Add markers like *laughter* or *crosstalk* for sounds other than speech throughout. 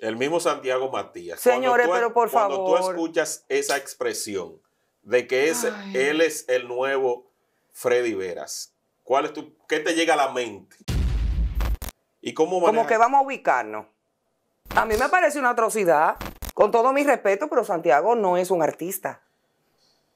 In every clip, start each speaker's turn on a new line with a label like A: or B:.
A: El mismo Santiago Matías. Señores, pero por cuando favor. Cuando tú escuchas esa expresión de que es, él es el nuevo Freddy Veras, ¿cuál es tu, ¿qué te llega a la mente? ¿Y cómo Como que vamos
B: a ubicarnos. A mí me parece una atrocidad. Con todo mi respeto, pero Santiago no es un artista.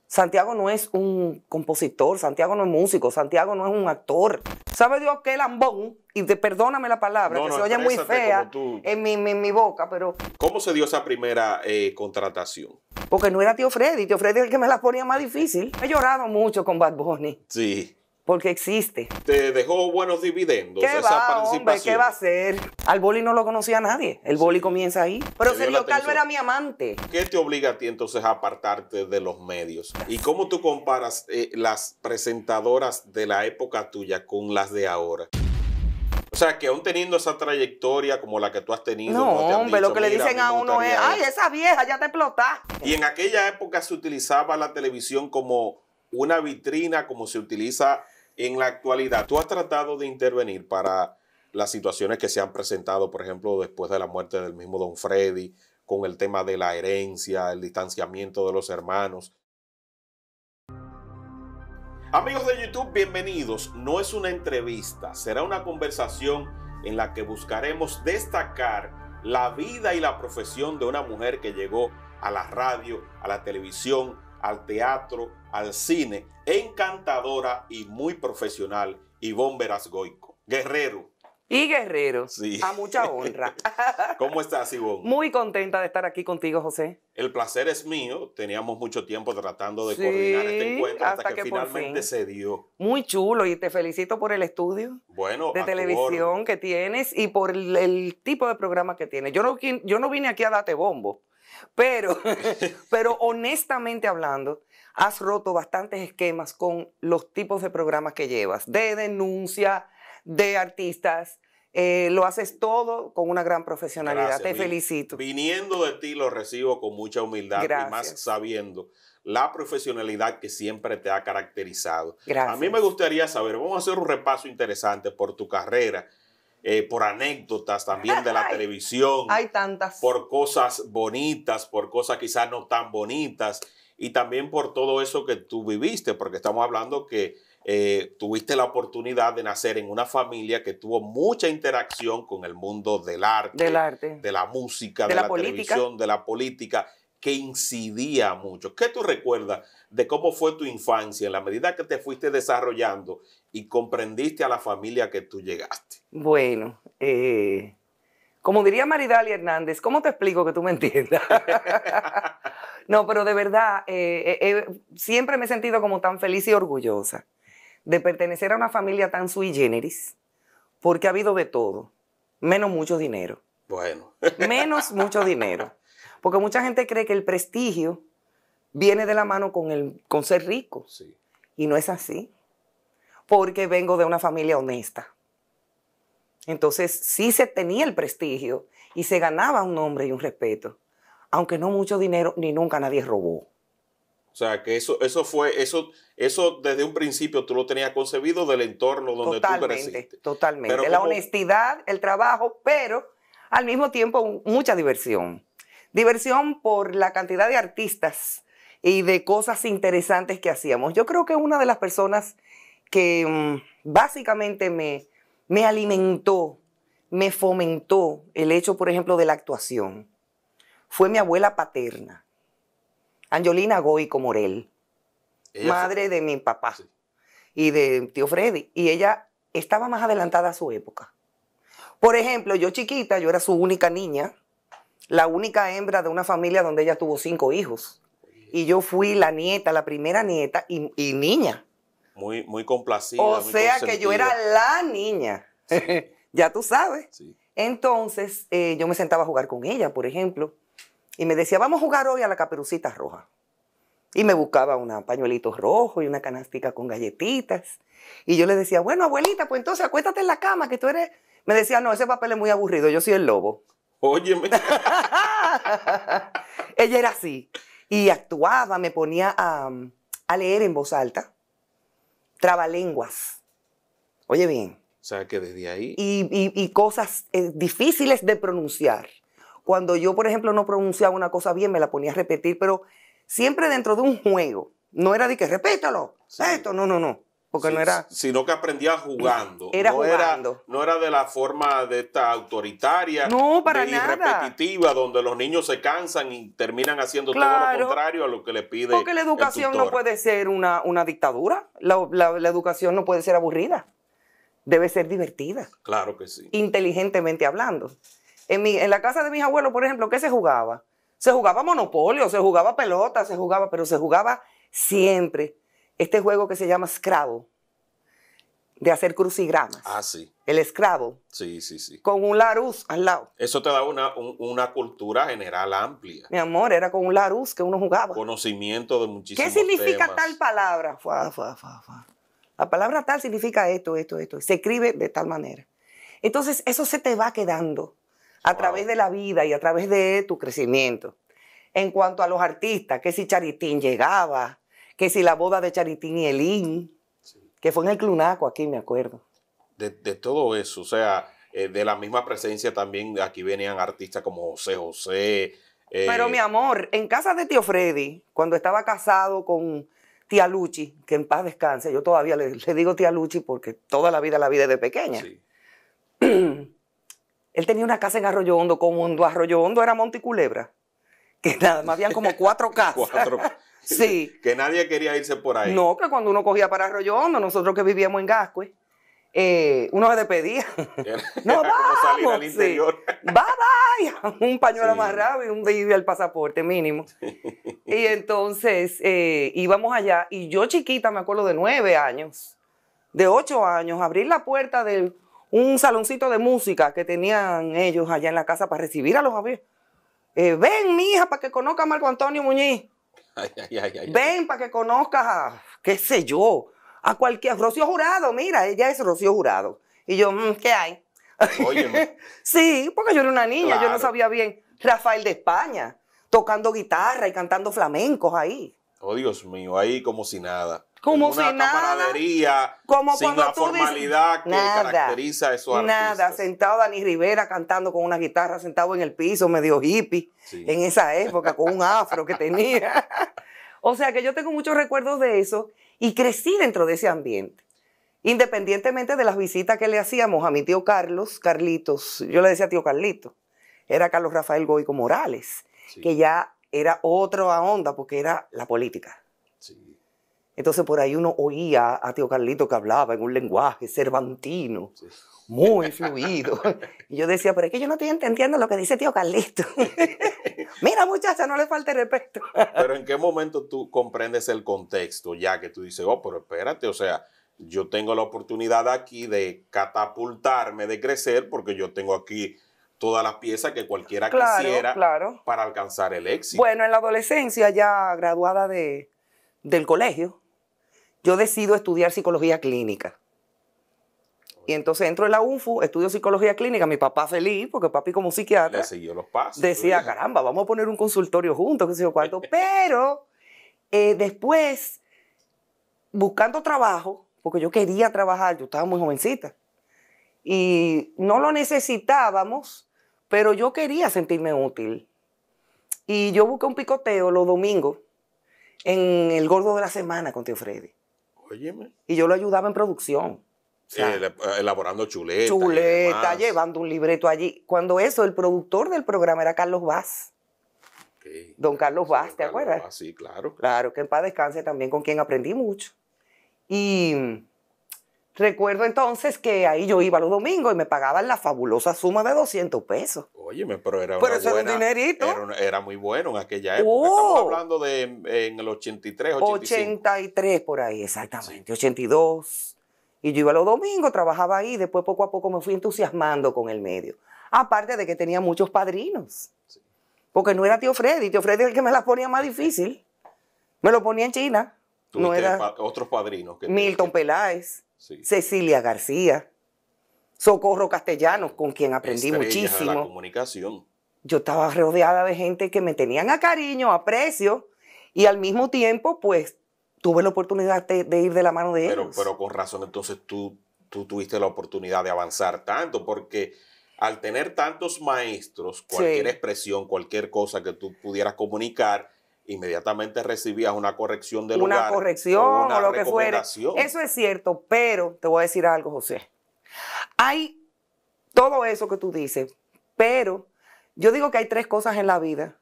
B: Santiago no es un compositor, Santiago no es músico, Santiago no es un actor. ¿Sabe Dios qué lambón? Y te, perdóname la palabra, que se oye muy fea en, mi, mi, mi, boca, pero...
A: ¿Cómo se dio esa primera eh, contratación?
B: Porque no era tío Freddy, tío Freddy es el que me la ponía más difícil. He llorado mucho con Bad Bunny. Sí porque existe.
A: Te dejó buenos dividendos. ¿Qué va, hombre? ¿Qué va a
B: hacer? Al boli no lo conocía nadie. El boli comienza ahí. Pero Sergio Calvo era mi amante.
A: ¿Qué te obliga a ti entonces a apartarte de los medios? ¿Y cómo tú comparas eh, las presentadoras de la época tuya con las de ahora? O sea, que aún teniendo esa trayectoria como la que tú has tenido. No, hombre, lo que le dicen a, uno es, ay,
B: esa vieja ya te explota.
A: Y en aquella época se utilizaba la televisión como una vitrina, como se utiliza en la actualidad, ¿tú has tratado de intervenir para las situaciones que se han presentado, por ejemplo, después de la muerte del mismo don Freddy, con el tema de la herencia, el distanciamiento de los hermanos? Amigos de YouTube, bienvenidos. No es una entrevista, será una conversación en la que buscaremos destacar la vida y la profesión de una mujer que llegó a la radio, a la televisión, al teatro, al cine, encantadora y muy profesional, Ivonne Verasgoico. Guerrero. Y guerrero, a mucha honra. *laughs* ¿Cómo estás, Ivonne?
B: Muy contenta de estar aquí contigo, José.
A: El placer es mío. Teníamos mucho tiempo tratando de coordinar este encuentro hasta, que, finalmente se dio.
B: Muy chulo y te felicito por el estudio de televisión que tienes y por el, tipo de programa que tienes. Yo no, yo no vine aquí a darte bombo. Pero, *laughs* pero honestamente hablando, has roto bastantes esquemas con los tipos de programas que llevas, de denuncia, de artistas. Eh, lo haces todo con una gran profesionalidad. Te felicito.
A: Viniendo de ti lo recibo con mucha humildad y más sabiendo la profesionalidad que siempre te ha caracterizado. A mí me gustaría saber, vamos a hacer un repaso interesante por tu carrera eh, por anécdotas también de la televisión. Hay tantas. Por cosas bonitas, por cosas quizás no tan bonitas y también por todo eso que tú viviste, porque estamos hablando que eh, tuviste la oportunidad de nacer en una familia que tuvo mucha interacción con el mundo del arte, del arte. de la música, de, la, la televisión, de la política, que incidía mucho. ¿Qué tú recuerdas de cómo fue tu infancia en la medida que te fuiste desarrollando y comprendiste a la familia que tú llegaste?
B: Bueno, eh, como diría Maridalia Hernández, ¿cómo te explico que tú me entiendas? *laughs* no, pero de verdad, eh, eh, siempre me he sentido como tan feliz y orgullosa de pertenecer a una familia tan sui generis, porque ha habido de todo, menos mucho dinero. Bueno. menos *laughs* mucho dinero. Porque mucha gente cree que el prestigio viene de la mano con, el, con ser rico. Sí. Y no es así porque vengo de una familia honesta. Entonces sí se tenía el prestigio y se ganaba un nombre y un respeto, aunque no mucho dinero ni nunca nadie robó.
A: O sea, que eso, eso fue, eso, eso desde un principio tú lo tenías concebido
B: del entorno donde tú creciste. Totalmente, la honestidad, el trabajo, pero al mismo tiempo mucha diversión. Diversión por la cantidad de artistas y de cosas interesantes que hacíamos. Yo creo que una de las personas que mm, básicamente me, me alimentó, me fomentó el hecho, por ejemplo, de la actuación, fue mi abuela paterna, Angelina Goico Morel, madre de mi papá y de tío Freddy. Y ella estaba más adelantada a su época. Por ejemplo, yo chiquita, yo era su única niña, la única hembra de una familia donde ella tuvo cinco hijos. Y yo fui la nieta, la primera nieta y niña muy, muy complacida. O sea que yo era la niña, *laughs* ya tú sabes. Entonces eh, yo me sentaba a jugar con ella, por ejemplo, y me decía, vamos a jugar hoy a la caperucita roja. Y me buscaba un pañuelito rojo y una canastica con galletitas. Y yo le decía, bueno, abuelita, pues entonces acuéstate en la cama, que tú eres... Me decía, no, ese papel es muy aburrido, yo soy el lobo. Óyeme. *laughs* ella era así. Y actuaba, me ponía a leer en voz alta trabalenguas. Oye bien.
A: O sea, que desde
B: ahí... Y, cosas eh, difíciles de pronunciar. Cuando yo, por ejemplo, no pronunciaba una cosa bien, me la ponía a repetir, pero siempre dentro de un juego. No era de que repítalo, esto, no, no, no porque no era...
A: Sino que aprendía jugando. no Era, no era de la forma de esta autoritaria. No, para de nada. repetitiva, donde los niños se cansan y terminan haciendo todo lo contrario a lo que le pide Porque la educación no
B: puede ser una, una dictadura. La, educación no puede ser aburrida. Debe ser divertida.
A: Claro que sí.
B: Inteligentemente hablando. En, en, la casa de mis abuelos, por ejemplo, ¿qué se jugaba? Se jugaba monopolio, se jugaba pelota, se jugaba, pero se jugaba siempre este juego que se llama Scrabble, de hacer crucigramas. Ah, sí. El Scrabble. Sí, sí, sí. Con un laruz al lado.
A: Eso te da una, una cultura general amplia.
B: Mi amor, era con un laruz que uno jugaba. Conocimiento de muchísimos ¿Qué significa tal palabra? Fua, fua, fua, La palabra tal significa esto, esto, esto. Se escribe de tal manera. Entonces, eso se te va quedando a través de la vida y a través de tu crecimiento. En cuanto a los artistas, que si Charitín llegaba, que si la boda de Charitín y Elín, que fue en el Clunaco, aquí me acuerdo.
A: De, todo eso, o sea, eh, de la misma presencia también aquí venían artistas como José José. Eh, Pero mi
B: amor, en casa de tío Freddy, cuando estaba casado con tía Luchi, que en paz descanse, yo todavía le, digo tía Luchi porque toda la vida la vida es de pequeña. *clears throat* Él tenía una casa en Arroyo Hondo, como Arroyo Hondo era Monte Culebra, que nada más habían como cuatro *laughs* casas. cuatro. Sí. *laughs* que nadie quería irse por ahí. No, que cuando uno cogía para Hondo nosotros que vivíamos en Gascue, eh, uno se despedía. *laughs* *laughs* no, vamos, al interior. Bye, Un pañuelo más amarrado y un baby al pasaporte mínimo. Y entonces eh, íbamos allá y yo chiquita, me acuerdo de nueve años, de ocho años, abrir la puerta de un saloncito de música que tenían ellos allá en la casa para recibir a los aviones. Eh, ven, mi hija, para que conozca a Marco Antonio Muñiz. Ven para que conozcas a, qué sé yo, a cualquier. Rocío Jurado, mira, ella es Rocío Jurado. Y yo, mm, ¿qué hay? *laughs* sí, porque yo era una niña, yo no sabía bien. Rafael de España, tocando guitarra y cantando flamencos ahí.
A: Oh, Dios mío, ahí como si nada como una si nada. sin la formalidad que caracteriza a Nada,
B: sentado Dani Rivera cantando con una guitarra, sentado en el piso, medio hippie, en esa época, con un afro que tenía. *laughs* o sea que yo tengo muchos recuerdos de eso y crecí dentro de ese ambiente. Independientemente de las visitas que le hacíamos a mi tío Carlos, Carlitos, yo le decía a tío Carlito, era Carlos Rafael Goico Morales, que ya era otra onda porque era la política. Entonces por ahí uno oía a Tío Carlito que hablaba en un lenguaje cervantino, muy fluido. Y yo decía, pero es que yo no estoy entendiendo lo que dice Tío Carlito. *laughs* Mira muchacha, no le falte respeto. pero en qué momento
A: tú comprendes el contexto, ya que tú dices, oh, pero espérate, o sea, yo tengo la oportunidad aquí de catapultarme, de crecer, porque yo tengo aquí todas las piezas que cualquiera quisiera para alcanzar el éxito.
B: Bueno, en la adolescencia, ya graduada de, del colegio, yo decido estudiar psicología clínica. Y entonces entro en la UNFU, estudio psicología clínica, mi papá feliz, porque papi como psiquiatra. Le siguió los pasos. Decía, ¿eh? caramba, vamos a poner un consultorio juntos, qué sé yo cuánto. *laughs* Pero eh, después, buscando trabajo, porque yo quería trabajar, yo estaba muy jovencita. Y no lo necesitábamos, pero yo quería sentirme útil. Y yo busqué un picoteo los domingos en el gordo de la semana con Tío Freddy. Y yo lo ayudaba en producción.
A: O eh, eh, elaborando chuletas. Chuleta,
B: llevando un libreto allí. Cuando eso, el productor del programa era Carlos Vaz. Don Carlos Vaz, ¿te acuerdas? sí, claro. Claro, que en paz descanse también, con quien aprendí mucho. Y Recuerdo entonces que ahí yo iba los domingos y me pagaban la fabulosa suma de 200 pesos. Oye, pero era pero eso era un dinerito.
A: Era, muy bueno en aquella época. Estamos oh. hablando de en el 83, 85.
B: 83 por ahí, exactamente, 82. Y yo iba los domingos, trabajaba ahí, después poco a poco me fui entusiasmando con el medio. Aparte de que tenía muchos padrinos. Porque no era tío Freddy, tío Freddy es el que me las ponía más difícil. Me lo ponía en China. No era...
A: otros padrinos. Que Milton
B: Peláez. Cecilia García, Socorro Castellano, con quien aprendí muchísimo.
A: comunicación.
B: Yo estaba rodeada de gente que me tenían a cariño, a precio, y al mismo tiempo, pues, tuve la oportunidad de, ir de la mano de ellos. Pero
A: con razón, entonces tú, tú tuviste la oportunidad de avanzar tanto, porque al tener tantos maestros, cualquier expresión, cualquier cosa que tú pudieras comunicar, inmediatamente recibías una corrección de lugar. Una corrección o, lo que fuera. Eso
B: es cierto, pero te voy a decir algo, José. Hay todo eso que tú dices, pero yo digo que hay tres cosas en la vida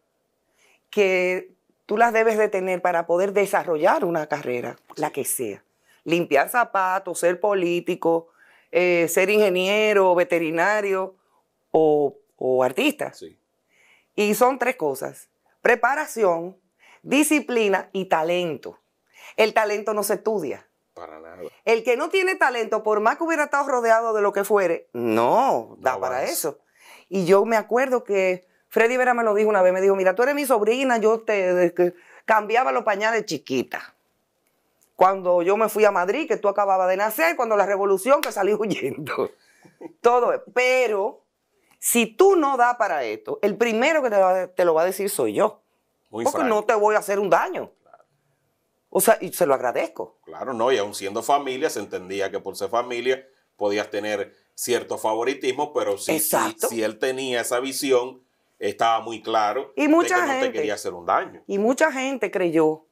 B: que tú las debes de tener para poder desarrollar una carrera, la que sea. Limpiar zapatos, ser político, eh, ser ingeniero, veterinario o, o artista. Sí. Y son tres cosas. Preparación, disciplina y talento. El talento no se estudia. Para nada. El que no tiene talento, por más que hubiera estado rodeado de lo que fuere, no, da para eso. Y yo me acuerdo que Freddy Vera me lo dijo una vez, me dijo, mira, tú eres mi sobrina, yo te cambiaba los pañales chiquita. Cuando yo me fui a Madrid, que tú acababas de nacer, cuando la revolución, que salí huyendo. *laughs* Todo. Pero si tú no das para esto, el primero que te lo va a decir soy yo porque no te voy a hacer un daño. O sea, y se lo agradezco.
A: Claro, no, y aún siendo familia, se entendía que por ser familia podías tener cierto favoritismo, pero si, si, él tenía esa visión, estaba muy claro y mucha que gente, no te quería hacer un daño.
B: Y mucha gente creyó,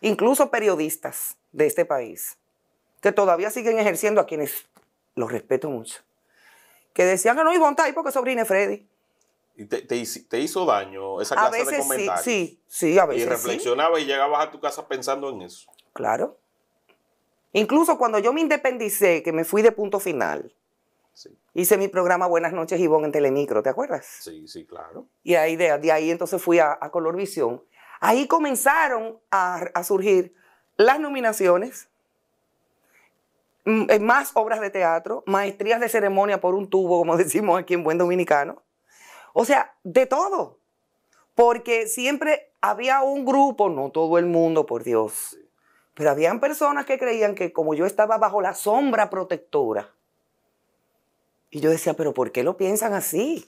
B: incluso periodistas de este país, que todavía siguen ejerciendo a quienes los respeto mucho, que decían que no, hay está porque sobrina Freddy
A: te, te, hizo daño esa clase de comentarios. Sí, sí, sí, a veces. Y reflexionabas y llegabas a tu casa pensando en eso.
B: Claro. Incluso cuando yo me independicé, que me fui de punto final, hice mi programa Buenas noches, Ivonne, en Telemicro, ¿te acuerdas? Sí, sí, claro. Y ahí de, ahí entonces fui a, a Colorvisión. Ahí comenzaron a, a surgir las nominaciones, mm, eh, más obras de teatro, maestrías de ceremonia por un tubo, como *laughs* decimos aquí en buen dominicano, o sea, de todo. Porque siempre había un grupo, no todo el mundo, por Dios, pero habían personas que creían que como yo estaba bajo la sombra protectora, y yo decía, pero ¿por qué lo piensan así?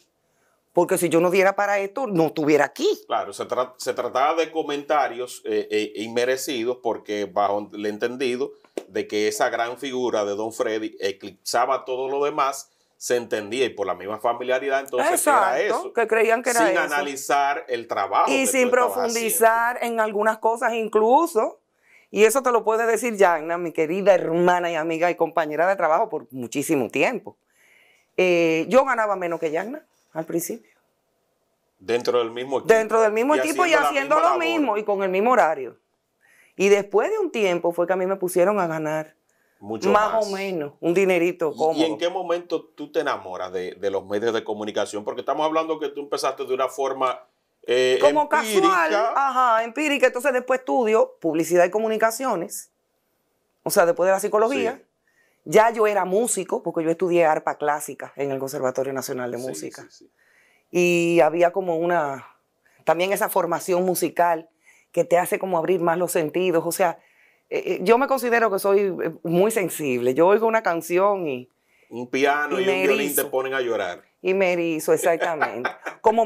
B: Porque si yo no diera para esto, no estuviera aquí.
A: Claro, se, trataba de comentarios eh, eh, e inmerecidos porque bajo el entendido de que esa gran figura de Don Freddy eclipsaba todo lo demás se entendía y por la misma familiaridad entonces era eso. Que creían que era sin analizar el trabajo. Y sin profundizar
B: en algunas cosas incluso. Y eso te lo puede decir Yagna, mi querida hermana y amiga y compañera de trabajo por muchísimo tiempo. Eh, yo ganaba menos que Yagna al principio.
A: Dentro del mismo equipo. Dentro del mismo equipo y haciendo lo mismo
B: y con el mismo horario. Y después de un tiempo fue que a mí me pusieron a ganar más, o menos, un dinerito cómodo. ¿Y en qué
A: momento tú te enamoras de, los medios de comunicación? Porque estamos hablando que tú empezaste de una forma eh, Como casual,
B: ajá, empírica. Entonces después estudio publicidad y comunicaciones, o sea, después de la psicología. Ya yo era músico, porque yo estudié arpa clásica en el Conservatorio Nacional de Música. y había como una, también esa formación musical que te hace como abrir más los sentidos, o sea, eh, eh, yo me considero que soy eh, muy sensible. Yo oigo una canción y... Un piano y, un violín te
A: ponen a llorar.
B: Y me erizo, exactamente. *laughs* como,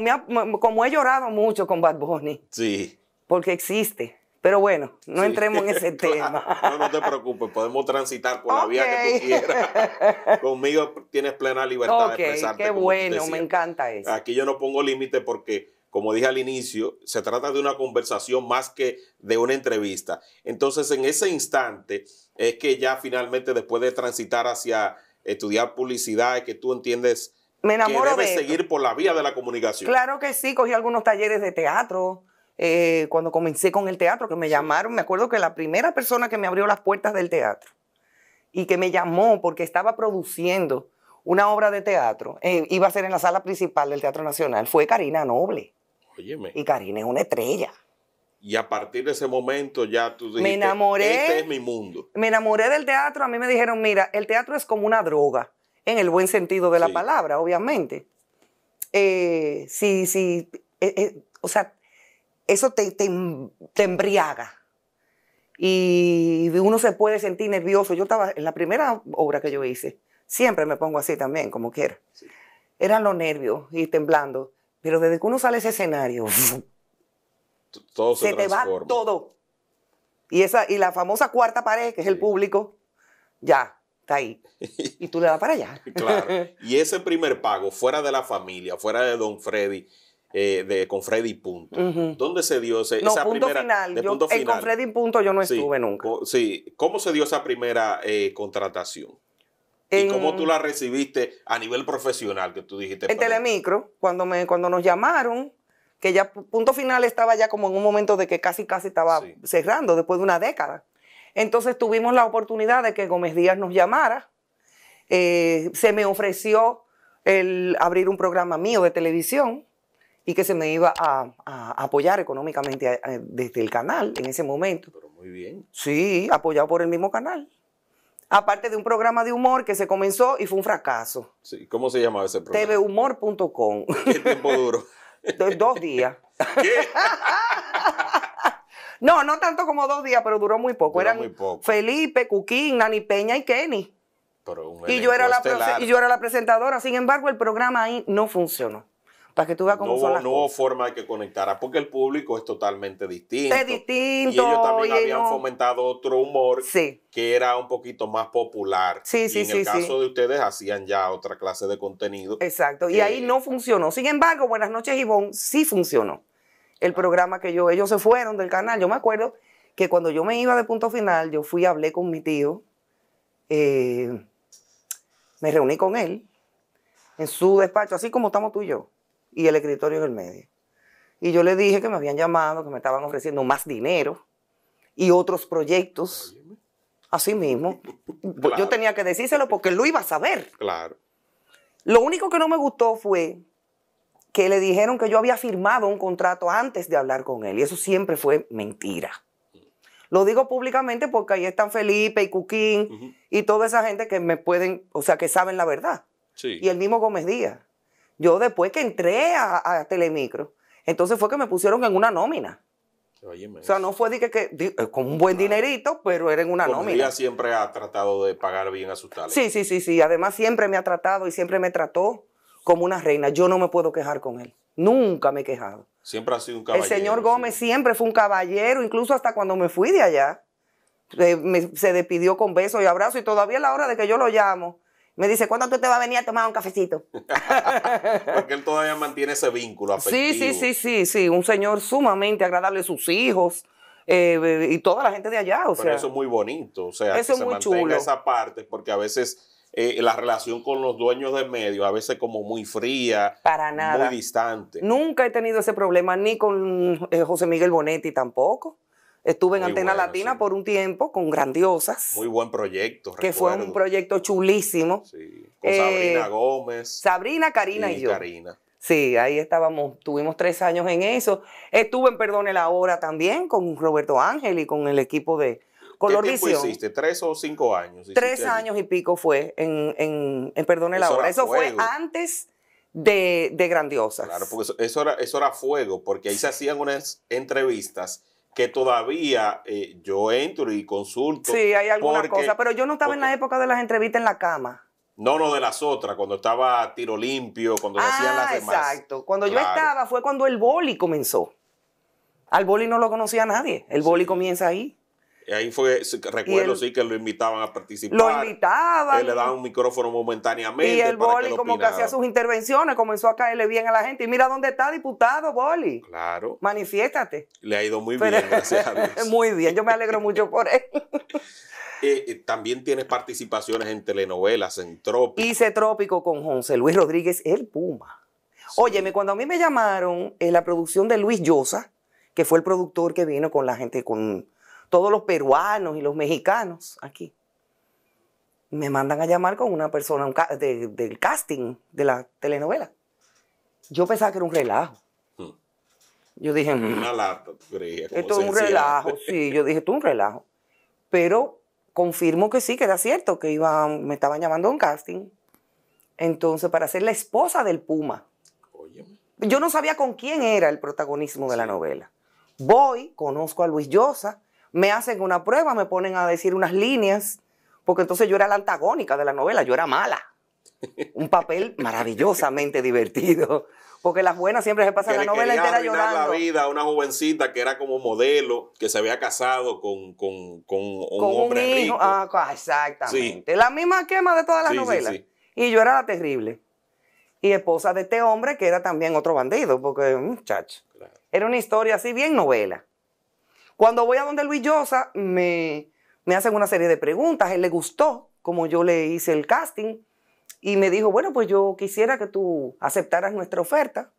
B: como he llorado mucho con Bad Bunny. Sí. Porque existe. Pero bueno, no entremos en ese *laughs* tema.
A: No, no te preocupes, podemos transitar por la vía que tú quieras. *laughs* Conmigo tienes plena libertad de expresarte. Qué bueno, me
B: encanta eso. Aquí
A: yo no pongo límite porque como dije al inicio, se trata de una conversación más que de una entrevista. Entonces, en ese instante es que ya finalmente después de transitar hacia estudiar publicidad, es que tú entiendes que debes seguir por la vía de la comunicación. Claro
B: que sí, cogí algunos talleres de teatro. Eh, cuando comencé con el teatro, que me llamaron, me acuerdo que la primera persona que me abrió las puertas del teatro y que me llamó porque estaba produciendo una obra de teatro, eh, iba a ser en la sala principal del Teatro Nacional, fue Karina Noble. Y Karina es una estrella.
A: Y a partir de ese momento ya tú dijiste, me enamoré, este es mi mundo.
B: Me enamoré del teatro. A mí me dijeron, mira, el teatro es como una droga, en el buen sentido de la palabra, obviamente. Eh, sí, sí, eh, eh, o sea, eso te, te, te embriaga y uno se puede sentir nervioso. Yo estaba en la primera obra que yo hice, siempre me pongo así también, como quiera. Eran los nervios y temblando. Pero desde que uno sale ese escenario, *laughs* todo se, te va todo. Y, esa, y la famosa cuarta pared, que es el público, ya, está ahí. *laughs* Y tú le vas para allá. claro.
A: *laughs* Y ese primer pago, fuera de la familia, fuera de Don Freddy, eh, de con Freddy Punto. ¿Dónde se dio ese, esa primera De punto final? En con Freddy
B: Punto yo no estuve nunca.
A: Sí. ¿Cómo se dio esa primera eh, contratación? ¿Y cómo tú la recibiste a nivel profesional que tú dijiste? En
B: Telemicro, cuando, me, cuando nos llamaron, que ya punto final estaba ya como en un momento de que casi, casi estaba cerrando, después de una década. Entonces tuvimos la oportunidad de que Gómez Díaz nos llamara. Eh, se me ofreció el abrir un programa mío de televisión y que se me iba a, a apoyar económicamente eh, desde el canal en ese momento. Pero muy bien. Sí, apoyado por el mismo canal aparte de un programa de humor que se comenzó y fue un fracaso.
A: ¿cómo se llamaba ese programa?
B: tvhumor.com. *laughs* ¿Qué tiempo duro? *laughs* dos días. *laughs* no, no tanto como dos días, pero duró muy poco. Eran Felipe, Cuquín, Nani Peña y Kenny. Pero un y, y yo era la presentadora. Sin embargo, el programa ahí no funcionó. Para que tú no, hubo
A: forma de que conectara, porque el público es totalmente distinto. Es
B: distinto. Y ellos también habían
A: fomentado otro humor que era un poquito más popular. Sí, sí, y en el caso de ustedes hacían ya otra clase de contenido.
B: Exacto, y ahí no funcionó. Sin embargo, Buenas noches, Ivonne, sí funcionó. El ah. programa que yo, ellos se fueron del canal. Yo me acuerdo que cuando yo me iba de punto final, yo fui, hablé con mi tío, eh, me reuní con él en su despacho, así como estamos tú y yo y el escritorio en el medio. Y yo le dije que me habían llamado, que me estaban ofreciendo más dinero y otros proyectos. Así mismo. Yo tenía que decírselo porque él lo iba a saber. Claro. Lo único que no me gustó fue que le dijeron que yo había firmado un contrato antes de hablar con él. Y eso siempre fue mentira. Lo digo públicamente porque ahí están Felipe y Cuquín y toda esa gente que me pueden, o sea, que saben la verdad. Sí. Y el mismo Gómez Díaz. Yo después que entré a, Telemicro, entonces fue que me pusieron en una nómina. o sea, no fue que, eh, con un buen dinerito, pero era en una nómina. Ella
A: siempre ha tratado de pagar bien a sus talentos. Sí,
B: sí, sí, sí. Además siempre me ha tratado y siempre me trató como una reina. Yo no me puedo quejar con él. Nunca me he quejado.
A: Siempre ha sido un caballero. El señor
B: Gómez siempre fue un caballero, incluso hasta cuando me fui de allá. Eh, se despidió con besos y abrazos y todavía a la hora de que yo lo llamo, me dice, ¿cuándo tú te va a venir a tomar un cafecito?
A: *laughs* Porque él todavía mantiene ese vínculo afectivo. Sí, sí, sí,
B: sí, sí. Un señor sumamente agradable, sus hijos eh, y toda la gente de allá. O Pero eso es
A: muy bonito. O sea, eso es muy chulo. esa parte, porque a veces eh, la relación con los dueños de medios, a veces como muy fría. Muy
B: distante. Nunca he tenido ese problema, ni con eh, José Miguel Bonetti tampoco. Estuve en Antena Latina por un tiempo con Grandiosas. Muy
A: buen proyecto. Que fue un
B: proyecto chulísimo. Sí,
A: con eh, Sabrina
B: Gómez. Sabrina, Karina y, yo. Sí, ahí estábamos, tuvimos tres años en eso. Estuve en Perdone la Hora también con Roberto Ángel y con el equipo de Color ¿Qué tiempo hiciste?
A: ¿Tres o cinco años? Tres años
B: y pico fue en, en, en Perdone la Hora. Eso fue antes de, de Grandiosas. Claro,
A: porque eso, era, eso era fuego, porque ahí se hacían unas entrevistas que todavía eh, yo entro y consulto. Sí, hay alguna cosa, pero yo no estaba en
B: la época de las entrevistas en la cama.
A: No, no, de las otras, cuando estaba tiro limpio, cuando decían hacían las ah, demás.
B: Exacto. Cuando yo estaba fue cuando el boli comenzó. Al boli no lo conocía nadie. El boli comienza ahí.
A: Ahí fue, recuerdo, sí, que lo invitaban a participar. Lo invitaban. Él le daban un micrófono momentáneamente. Y el Boli, como que hacía sus
B: intervenciones, comenzó a caerle bien a la gente. Y mira dónde está, diputado Boli. Claro. Manifiéstate.
A: Le ha ido muy bien, gracias a *laughs* Dios.
B: muy bien, yo me alegro mucho por él. *laughs*
A: Eh, eh, también tienes participaciones en telenovelas, en
B: Trópico. Hice Trópico con José Luis Rodríguez, el Puma. Óyeme, cuando a mí me llamaron en eh, la producción de Luis Llosa, que fue el productor que vino con la gente, con todos los peruanos y los mexicanos aquí. Me mandan a llamar con una persona del casting de la telenovela. Yo pensaba que era un relajo. Mm. Yo dije, una mm". lata, esto es un relajo, *laughs* sí, yo dije, esto es un relajo. Pero confirmo que sí, que era cierto, que iba, me estaban llamando a un casting. Entonces, para ser la esposa del Puma. Yo no sabía con quién era el protagonismo de la novela. Voy, conozco a Luis Llosa, me hacen una prueba, me ponen a decir unas líneas, porque entonces yo era la antagónica de la novela, yo era mala. Un papel *laughs* maravillosamente divertido, porque las buenas siempre se pasan la novela entera llorando. la
A: vida una jovencita que era como modelo, que se había casado con, con, con un hombre
B: Ah, exactamente. La misma quema de todas las novelas. y yo era la terrible. Y esposa de este hombre que era también otro bandido, porque muchacho. Era una historia así bien novela. Cuando voy a donde Luis Llosa, me, me hacen una serie de preguntas. Él le gustó como yo le hice el casting y me dijo, bueno, pues yo quisiera que tú aceptaras nuestra oferta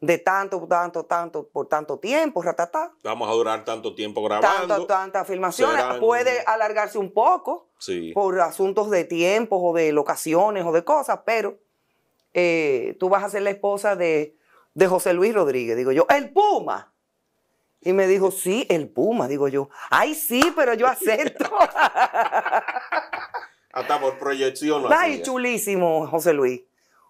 B: de tanto, tanto, tanto, por tanto tiempo, ratatá.
A: Vamos a durar tanto tiempo grabando. Tantas,
B: tantas filmaciones. Puede alargarse un poco por asuntos de tiempos o de locaciones o de cosas, pero eh, tú vas a ser la esposa de, de José Luis Rodríguez. Digo yo, el Puma. Y me dijo, sí, el Puma. Digo yo, ay, sí, pero yo acepto. *laughs* Hasta por proyección. Ay, chulísimo, José Luis.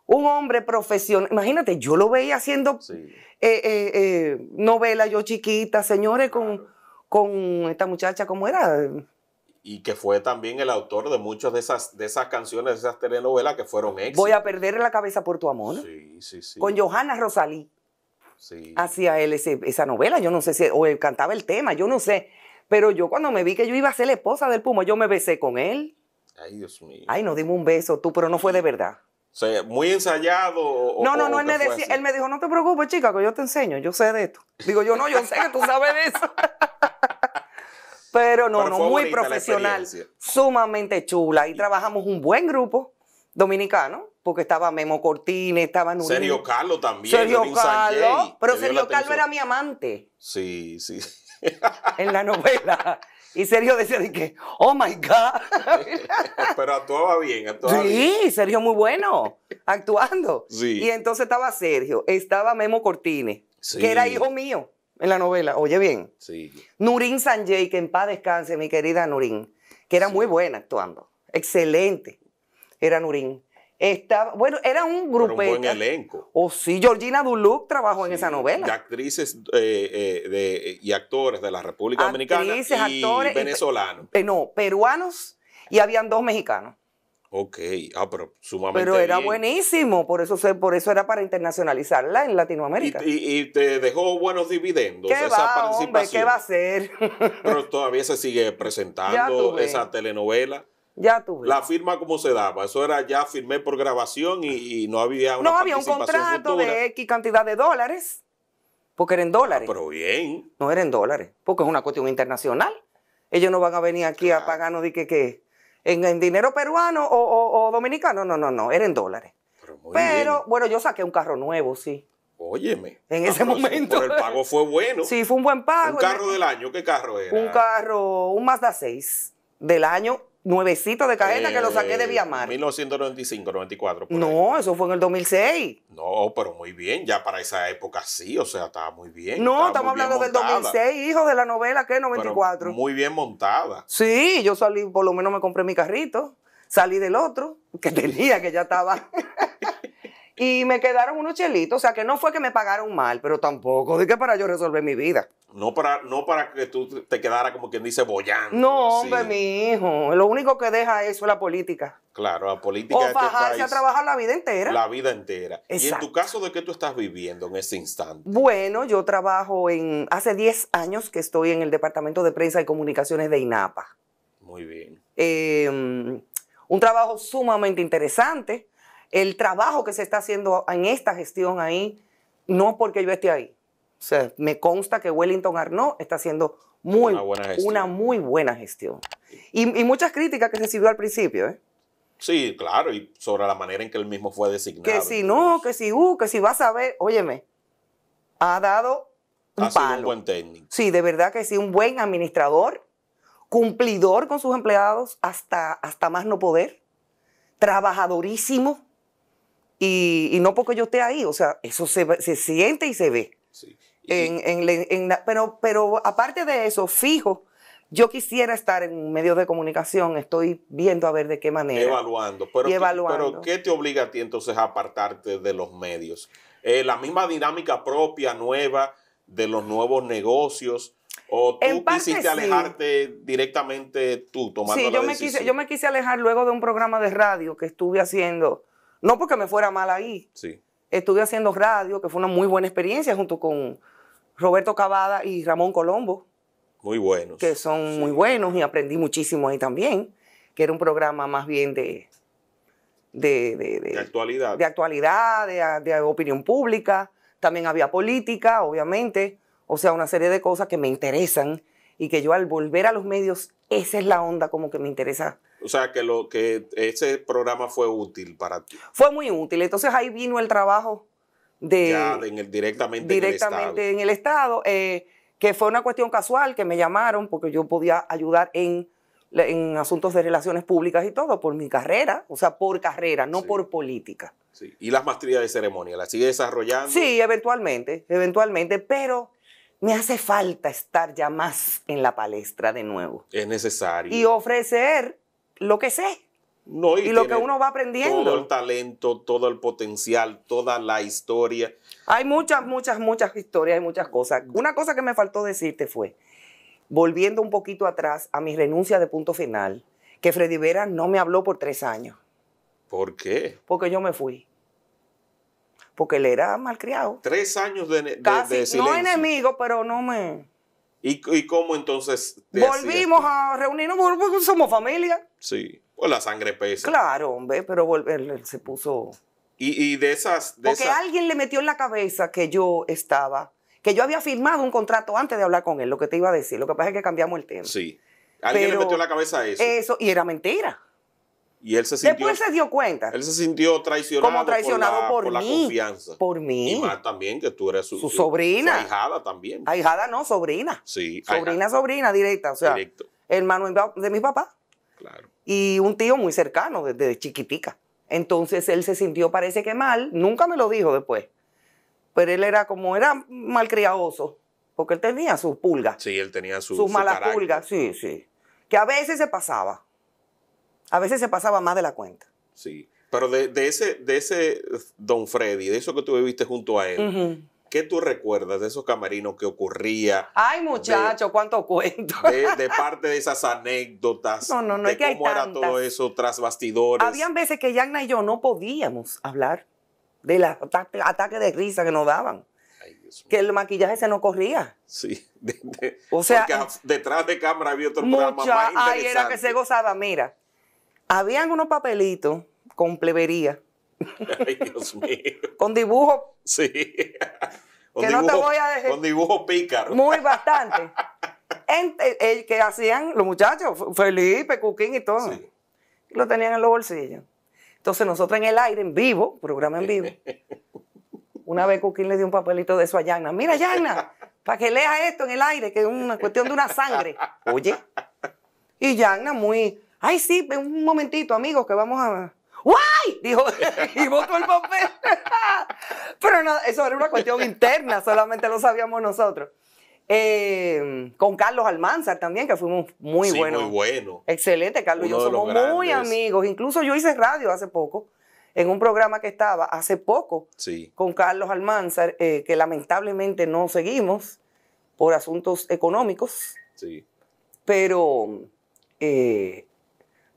B: Un hombre profesional. Imagínate, yo lo veía haciendo novelas eh, eh, eh, novela, yo chiquita, señores, con, con esta muchacha, ¿cómo era?
A: y que fue también el autor de muchas de esas, de esas canciones, de esas telenovelas que fueron éxitos. Voy a
B: perder la cabeza por tu amor. Sí, sí, sí. Con Johanna Rosalí sí. hacia él esa novela. Yo no sé si, o él cantaba el tema, yo no sé. Pero yo cuando me vi que yo iba a ser la esposa del Pumo yo me besé con él.
A: Ay, Dios mío.
B: Ay, no, dimos un beso tú, pero no fue de verdad.
A: O sea, muy ensayado.
B: no, no, no, él me, decía, él me dijo, no te preocupes, chica, que yo te enseño, yo sé de esto. Digo, yo no, yo sé que tú sabes de eso. *laughs* pero no, no, muy profesional, sumamente chula. Y trabajamos un buen grupo dominicano porque estaba Memo Cortines, estaba Nurín. Sergio Carlos
A: también. Sergio Carlos, pero Sergio Carlos era
B: mi amante.
A: Sí, sí.
B: *laughs* en la novela. Y Sergio decía oh my God. *laughs*
A: Pero actuaba bien, sí,
B: Sergio muy bueno, actuando. Sí. Y entonces estaba Sergio, estaba Memo Cortines, que era hijo mío en la novela, oye bien. Sí. Nurín Sanjay, que en paz descanse, mi querida Nurín, que era muy buena actuando, excelente, era Nurín. Estaba, bueno, era un grupo. un
A: elenco.
B: O oh, sí, Georgina Duluc trabajó en esa novela. Eh, eh, de
A: actrices y actores de la República Dominicana y venezolanos.
B: no, peruanos y habían dos mexicanos.
A: Ok, ah, pero sumamente. Pero era
B: buenísimo, por eso, se, por eso era para internacionalizarla en Latinoamérica.
A: Y, te dejó buenos dividendos esa va, participación. ¿Qué va a ser? pero todavía se sigue *laughs* presentando esa telenovela. Ya tuve. La firma como se daba. Eso era ya firmé por grabación y, no había No había un contrato de
B: X cantidad de dólares. Porque eran ah, dólares. pero bien. No eran dólares. Porque es una cuestión internacional. Ellos no van a venir aquí a pagarnos de qué, que en, dinero peruano o, dominicano. No, no, no. Eran dólares. Pero, bueno, yo saqué un carro nuevo, sí. Óyeme.
A: En ah, ese momento. Pero el pago fue bueno. Sí, fue un buen pago. ¿Un carro del año? ¿Qué carro era? Un
B: carro, un Mazda 6 del año nuevecito de cadena que lo saqué de Viamar.
A: 1995, 94.
B: No, eso fue en el 2006.
A: No, pero muy bien, ya para esa época sí, o sea, estaba muy bien. No, estamos hablando del 2006,
B: hijo de la novela que 94.
A: muy bien montada.
B: Sí, yo salí, por lo menos me compré mi carrito, salí del otro que tenía, que ya estaba. *laughs* y me quedaron unos chelitos. O sea, que no fue que me pagaron mal, pero tampoco de que para yo resolver mi vida. No
A: para, no para que tú te quedaras como quien dice bollando. No, hombre,
B: mi hijo. Lo único que deja eso es la política.
A: Claro, la política. O de este a trabajar
B: la vida entera. La vida
A: entera. ¿Y en tu caso de qué tú estás viviendo en ese instante?
B: Bueno, yo trabajo en. Hace 10 años que estoy en el Departamento de Prensa y Comunicaciones de INAPA.
A: Muy bien.
B: Em, un trabajo sumamente interesante el trabajo que se está haciendo en esta gestión ahí, no porque yo esté ahí. O sea, me consta que Wellington Arnaud está haciendo muy, una, muy buena gestión. Y, muchas críticas que recibió al principio, ¿eh? Sí,
A: claro, y sobre la manera en que él mismo fue designado. Que si
B: no, que si, uh, que si vas a ver, óyeme, ha dado un ha Sido un buen técnico. Sí, de verdad que sí, un buen administrador, cumplidor con sus empleados hasta, hasta más no poder, trabajadorísimo, y, no porque yo esté ahí, o sea, eso se, siente y se ve. Sí. en, pero, pero aparte de eso, fijo, yo quisiera estar en medios de comunicación, estoy viendo a ver de qué manera. Evaluando,
A: pero, ¿qué, te obliga a ti entonces a apartarte de los medios? Eh, la misma dinámica propia, nueva, de los nuevos negocios. ¿O tú quisiste alejarte directamente tú tomando sí, yo Me yo
B: me quise alejar luego de un programa de radio que estuve haciendo no porque me fuera mal ahí. Sí. Estuve haciendo radio, que fue una muy buena experiencia junto con Roberto Cavada y Ramón Colombo.
A: Muy buenos. Que
B: son muy buenos y aprendí muchísimo ahí también, que era un programa más bien de... De, de, actualidad. De actualidad, de opinión pública. También había política, obviamente. O sea, una serie de cosas que me interesan y que yo al volver a los medios, esa es la onda como que me interesa
A: o sea, que, lo, que ese programa
B: fue útil para ti. Fue muy útil. Entonces ahí vino el trabajo
A: de... Ya, en el, directamente, directamente
B: en el Estado. Eh, que fue una cuestión casual, que me llamaron porque yo podía ayudar en, asuntos de relaciones públicas y todo, por mi carrera, o sea, por carrera, no por política. Sí.
A: ¿Y las maestrías de ceremonia? ¿Las sigue desarrollando? Sí,
B: eventualmente, eventualmente, pero me hace falta estar ya más en la palestra de nuevo. Es necesario. Y ofrecer lo que sé. No, y, lo que uno va aprendiendo. Todo el
A: talento, todo el potencial, toda la historia.
B: Hay muchas, muchas, muchas historias, hay muchas cosas. Una cosa que me faltó decirte fue, volviendo un poquito atrás a mi renuncia de punto final, que Freddy Vera no me habló por tres años. ¿Por qué? Porque yo me fui. Porque él era malcriado. Tres
A: años de, de, Casi, No
B: enemigo, pero no me
A: ¿Y, cómo entonces? Volvimos
B: a reunirnos, porque somos familia.
A: Sí, pues la sangre pesa. Claro, hombre,
B: pero él, se puso...
A: Y, de esas... porque alguien
B: le metió en la cabeza que yo estaba, que yo había firmado un contrato antes de hablar con él, lo que te iba a decir. Lo que pasa es que cambiamos el tema. Sí. Alguien le metió en la cabeza eso. Eso, y era mentira. Y
A: él se sintió. Después se
B: dio cuenta. Él se sintió traicionado. Como traicionado por, la, confianza.
A: Por mí. Y más también que tú eres su, sobrina. Su ahijada también.
B: Ahijada no, sobrina.
A: Sí. Sobrina,
B: sobrina directa. O sea, Directo. hermano de mi papá. Claro. Y un tío muy cercano, desde chiquitica. Entonces él se sintió, parece que mal. Nunca me lo dijo después. Pero él era como, era malcriadoso. Porque él tenía sus pulgas. Sí, él tenía su, sus. Sus malas pulgas, sí, sí. Que a veces se pasaba a veces se pasaba más de la cuenta. Sí.
A: Pero de, ese, de ese Don Freddy, de eso que tú viviste junto a él, ¿qué tú recuerdas de esos camarinos que ocurría?
B: Ay, muchacho, cuánto cuento. De,
A: parte de esas anécdotas. No, no, no, de que cómo era todo eso tras bastidores. Habían
B: veces que Yagna y yo no podíamos hablar de los ataques de risa que nos daban. que el maquillaje se nos corría.
A: Sí. o sea, detrás de cámara había otro programa más interesante. Ay, era que se
B: gozaba, mira. Habían unos papelitos con plebería. *laughs* Ay, Dios mío. con dibujos. Sí. *laughs* no dibujos pícaros. Muy bastante. Eh, que hacían los muchachos, Felipe, Cuquín y todo. Sí. Lo tenían en los bolsillos. Entonces nosotros en el aire, en vivo, programa en vivo. *laughs* una vez Cuquín le dio un papelito de eso a Yagna. Mira, Yagna, para que lea esto en el aire, que es una cuestión de una sangre. Oye. Y Yagna muy Ay, sí, un momentito, amigos, que vamos a... ¡Guay! Dijo, *laughs* y votó el papel. *laughs* Pero nada, eso era una cuestión interna, solamente lo sabíamos nosotros. Eh, con Carlos Almanzar también, que fuimos muy sí, buenos. Muy bueno. Excelente, Carlos y yo somos muy amigos. Incluso yo hice radio hace poco, en un programa que estaba hace poco con Carlos Almanzar, eh, que lamentablemente no seguimos por asuntos económicos. Sí. Pero eh,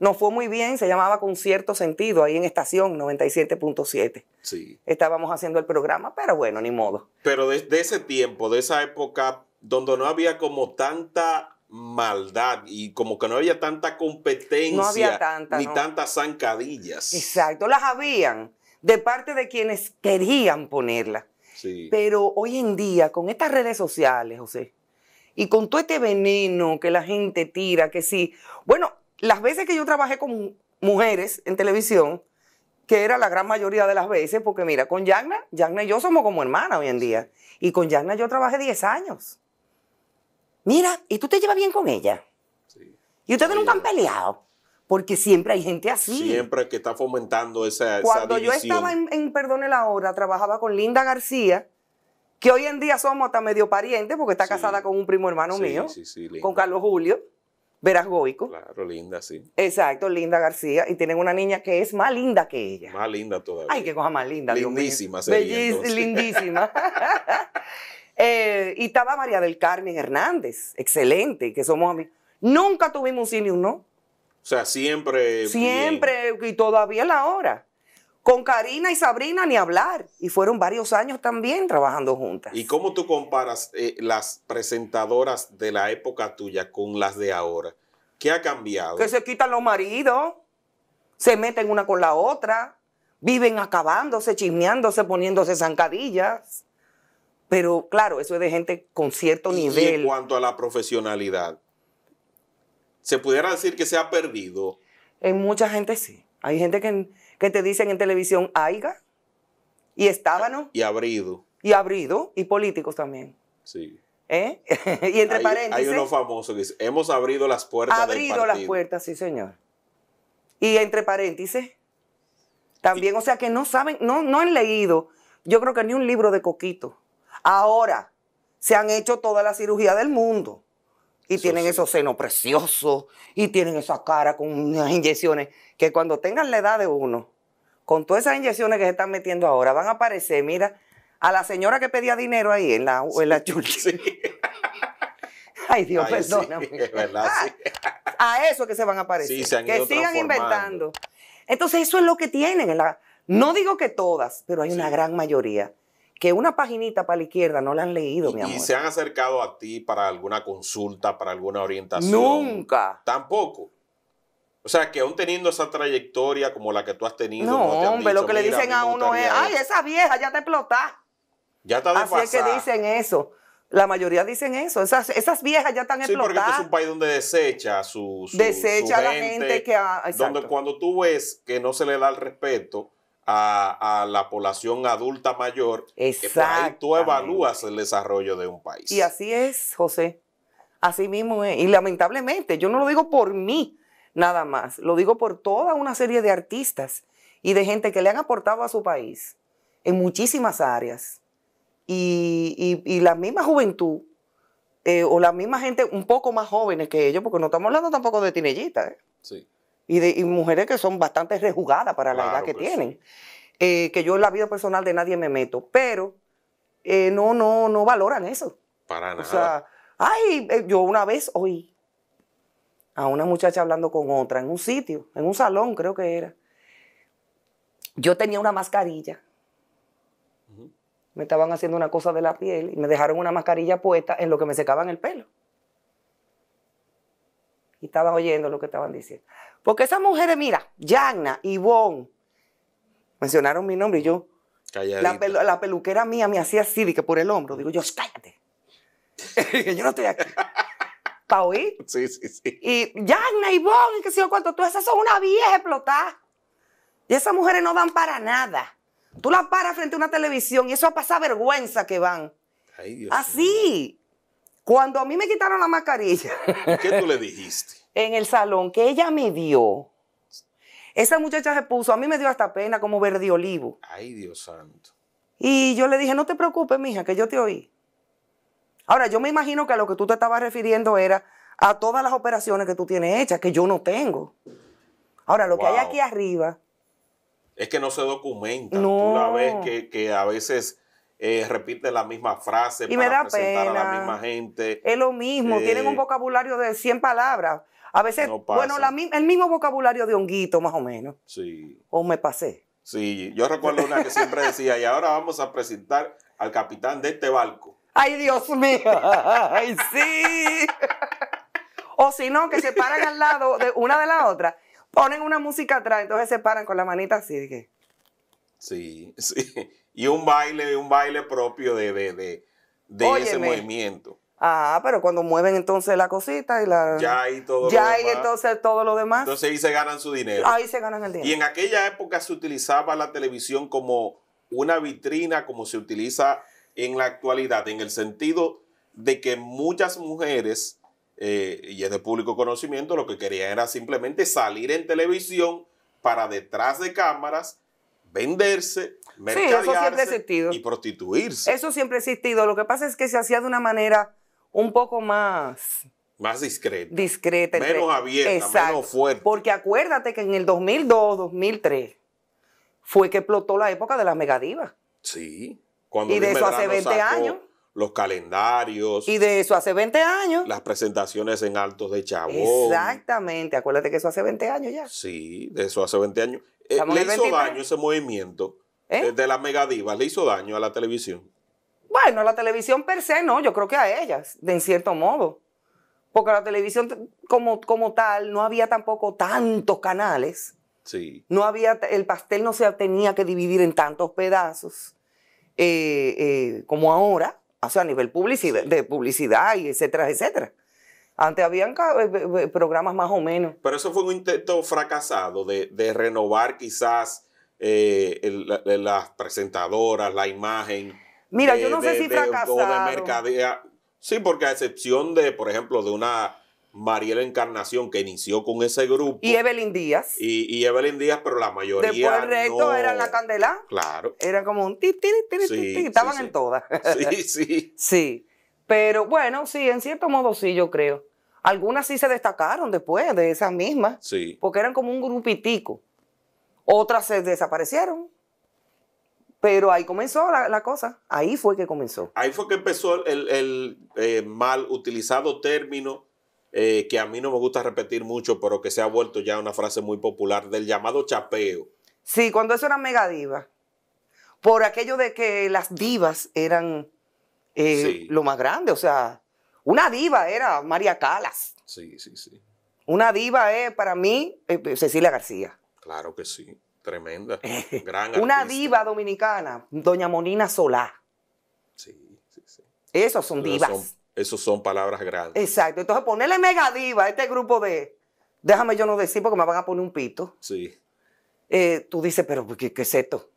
B: no fue muy bien, se llamaba Con cierto sentido, ahí en estación 97.7. Sí. Estábamos haciendo el programa, pero bueno, ni modo.
A: Pero desde ese tiempo, de esa época, donde no había como tanta maldad y como que no había tanta competencia, tanta, ni tantas zancadillas.
B: Exacto, las habían de parte de quienes querían ponerlas. Sí. Pero hoy en día, con estas redes sociales, José, y con todo este veneno que la gente tira, que sí, bueno, las veces que yo trabajé con mujeres en televisión, que era la gran mayoría de las veces, porque mira, con Yagna, Yagna y yo somos como hermanas hoy en día. Y con Yagna yo trabajé 10 años. Mira, y tú te llevas bien con ella. Sí. Y ustedes nunca han peleado. Porque siempre hay gente así. Siempre que está
A: fomentando esa. Cuando yo estaba en,
B: en Perdone la Hora, trabajaba con Linda García, que hoy en día somos hasta medio parientes, porque está casada con un primo hermano mío, con Carlos Julio. Goico. Claro, linda, sí. Exacto, Linda García. Y tienen una niña que es más linda que ella. Más linda todavía. Ay, qué cosa más linda. Lindísima, sería, Lindísima. *laughs* Eh, y estaba María del Carmen Hernández, excelente, que somos amigos. Nunca tuvimos un sí no. O sea, siempre. Siempre, y todavía la hora. Con Karina y Sabrina ni hablar. Y fueron varios años también trabajando juntas.
A: ¿Y cómo tú comparas eh, las presentadoras de la época tuya con las de ahora? ¿Qué ha cambiado? Que
B: se quitan los maridos, se meten una con la otra, viven acabándose, chismeándose, poniéndose zancadillas. Pero claro, eso es de gente con cierto nivel.
A: en cuanto a la profesionalidad, ¿se pudiera decir que se ha perdido?
B: En mucha gente sí. Hay gente que que te dicen en televisión, aiga, y estábano.
A: Y abrido.
B: Y abrido, y políticos también.
A: Sí. ¿Eh? *laughs* y entre paréntesis. Hay uno famoso que dice, hemos abrido las puertas. Abrido las puertas,
B: sí, señor. Y entre paréntesis, también, o sea que no saben, no, no han leído, yo creo que ni un libro de Coquito. Ahora, se han hecho toda la cirugía del mundo y tienen esos senos preciosos y tienen esa cara con unas inyecciones que cuando tengan la edad de uno, con todas esas inyecciones que se están metiendo ahora, van a aparecer, mira, a la señora que pedía dinero ahí en la, *laughs* *laughs* Ay, Dios, perdóname. *laughs* a, eso que se van a aparecer. que sigan inventando. Entonces, eso es lo que tienen. la, no digo que todas, pero hay una gran mayoría que una paginita para la izquierda no la han leído, mi amor. ¿Y se
A: han acercado a ti para alguna consulta, para alguna orientación? Nunca. Tampoco. O sea, que aún teniendo esa trayectoria como la que tú has
B: tenido. No, te hombre, lo que le dicen a uno es, ay, esa vieja ya te explotá. Ya está de Así es que dicen eso. La mayoría dicen eso. Esas, esas viejas ya están explotadas. Sí, porque este es un país donde
A: desecha su, su Desecha a la gente que... donde cuando tú ves que no se le da el respeto, a, la población adulta mayor, Exacto. ahí tú evalúas el desarrollo de un país.
B: Y así es, José. Así mismo es. Y lamentablemente, yo no lo digo por mí nada más, lo digo por toda una serie de artistas y de gente que le han aportado a su país en muchísimas áreas. Y, la misma juventud, eh, o la misma gente un poco más jóvenes que ellos, porque no estamos hablando tampoco de tinellitas. ¿eh? Sí y, mujeres que son bastante rejugadas para la edad que, pues tienen. Eh, que yo en la vida personal de nadie me meto, pero eh, no, no, no valoran eso. Para nada. O sea, ay, eh, yo una vez oí a una muchacha hablando con otra en un sitio, en un salón creo que era. Yo tenía una mascarilla. Me estaban haciendo una cosa de la piel y me dejaron una mascarilla puesta en lo que me secaban el pelo y estaban oyendo lo que estaban diciendo. Porque esas mujeres, mira, Yagna, Bon mencionaron mi nombre y yo, la, la, peluquera mía me hacía así, de que por el hombro, digo yo, cállate, *laughs* yo no estoy aquí. ¿Para oír? Sí, sí, sí. Y Yagna, y y qué sé yo cuánto, tú esas son una vieja explotada. Y esas mujeres no van para nada. Tú las paras frente a una televisión y eso a pasar vergüenza que van. Ay, Dios Así. Cuando a mí me quitaron la mascarilla. *laughs* ¿Qué tú le dijiste? En el salón, que ella me dio. Esa muchacha se puso, a mí me dio hasta pena como verde olivo. Ay, Dios santo. Y yo le dije, no te preocupes, mija, que yo te oí. Ahora, yo me imagino que a lo que tú te estabas refiriendo era a todas las operaciones que tú tienes hechas, que yo no tengo. Ahora, lo que hay aquí arriba.
A: Es que no se documenta. una Tú la ves que a veces eh, repite la
B: misma frase para presentar a la misma gente. Es lo mismo, tienen un vocabulario de 100 palabras. A veces, bueno, el mismo vocabulario de honguito, más o menos. Sí. O me pasé.
A: Sí, yo recuerdo una que siempre decía, y ahora vamos a presentar al capitán de este
B: barco. ¡Ay, Dios mío! *laughs* ¡Ay, sí! o si no, que se paran al lado de una de la otra, ponen una música atrás, entonces se paran con la manita así.
A: Sí, *laughs* sí y un baile, un baile propio de, de, ese movimiento.
B: Ah, pero cuando mueven entonces la cosita y la. Ya y todo ya lo entonces todo lo demás.
A: Entonces ahí se ganan su dinero. Ahí se
B: ganan el dinero. Y en aquella
A: época se utilizaba la televisión como una vitrina, como se utiliza en la actualidad, en el sentido de que muchas mujeres, eh, y es de público conocimiento, lo que querían era simplemente salir en televisión para detrás de cámaras, venderse sí, eso siempre ha existido. y prostituirse.
B: Eso siempre ha existido. Lo que pasa es que se hacía de una manera un poco más...
A: Más discreta.
B: Discreta. Menos abierta, menos fuerte. Porque acuérdate que en el 2002, 2003, fue que explotó la época de las megadivas. Sí. Cuando y de eso hace 20 años.
A: Los calendarios. Y de eso hace 20 años. Las presentaciones en altos de Chabón.
B: Exactamente. Acuérdate que eso hace 20 años ya.
A: Sí, de eso hace 20 años. Eh, le hizo daño ese movimiento ¿Eh? De las megadivas, ¿le hizo daño a la televisión?
B: Bueno, a la televisión per se no, yo creo que a ellas, de en cierto modo. Porque la televisión como, como tal no había tampoco tantos canales. Sí. No había, el pastel no se tenía que dividir en tantos pedazos eh, eh, como ahora, o sea, a nivel publicidad, de publicidad y etcétera, etcétera. Antes habían programas más o menos.
A: Pero eso fue un intento fracasado de, de renovar quizás eh, las presentadoras, la imagen.
B: Mira, yo no sé si fracasaron.
A: Sí, porque a excepción de, por ejemplo, de una Mariela Encarnación que inició con ese grupo. Y Evelyn Díaz. Y, Evelyn Díaz, pero la mayoría. Después recto eran la candela.
B: Claro. Era como un ti, sí, Estaban en todas. Sí, *laughs* sí. sí. Pero bueno, sí, en cierto modo sí, yo creo. Algunas sí se destacaron después de esas mismas. Sí. Porque eran como un grupitico. Otras se desaparecieron. Pero ahí comenzó la, cosa. Ahí fue que comenzó.
A: Ahí fue que empezó el, eh, mal utilizado término eh, que a mí no me gusta repetir mucho, pero que se ha vuelto ya una frase muy popular del llamado chapeo.
B: Sí, cuando eso era mega diva. Por aquello de que las divas eran eh, lo más grande. O sea, una diva era María Calas. Sí, sí, sí. Una diva es para mí Cecilia García. Claro que sí,
A: tremenda. *laughs* Eh, gran Una
B: diva dominicana, doña Monina Solá. Sí, sí, sí. Esos son divas. esos son palabras grandes. Exacto. Entonces ponerle mega diva a este grupo de, déjame yo no decir porque me van a poner un pito. Sí. Eh, tú dices, pero ¿qué, ¿qué, es esto?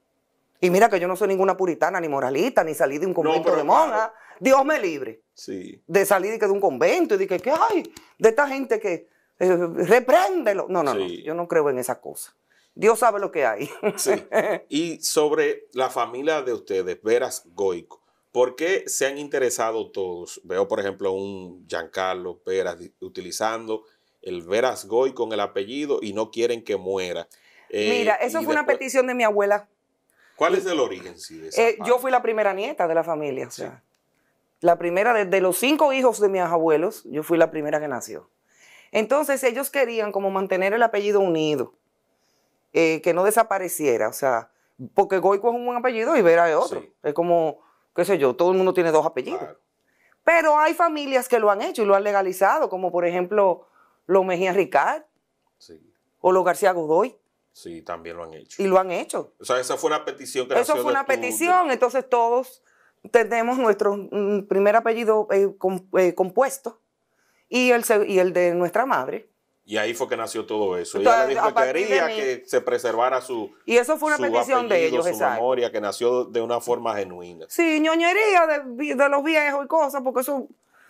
B: Y mira que yo no soy ninguna puritana, ni moralista, ni salí de un convento de monjas. Dios me libre. Sí. De salir de un convento y de que, ¿qué hay? De esta gente que eh, repréndelo. No, no, no, yo no creo en esa cosa. Dios sabe lo que hay. Sí.
A: *laughs* Y sobre la familia de ustedes, Veras Goico, ¿por qué se han interesado todos? Veo, por ejemplo, un Giancarlo Veras utilizando el Veras Goico en el apellido y no quieren que muera. Eh, Mira, eso fue una
B: petición de mi abuela.
A: ¿Cuál es el origen?
B: Eh, yo fui la primera nieta de la familia. O sea, La primera, de los cinco hijos de mis abuelos, yo fui la primera que nació. Entonces ellos querían como mantener el apellido unido, eh, que no desapareciera, o sea, porque Goico es un apellido y Vera es otro. Es como, qué sé yo, todo el mundo tiene dos apellidos. Pero hay familias que lo han hecho y lo han legalizado, como por ejemplo los Mejía Ricard sí. o los García Godoy.
A: Sí, también lo han hecho.
B: Y lo han hecho.
A: O sea, esa fue una petición que Eso fue una petición,
B: entonces todos tenemos nuestro mm, primer apellido eh, eh, compuesto y el, de nuestra madre.
A: Y ahí fue que nació todo eso. Ella le dijo que quería que se preservara su.
B: Y eso fue una petición de ellos, su memoria,
A: que nació de una forma genuina.
B: Sí, ñoñería de, los viejos y cosas, porque eso,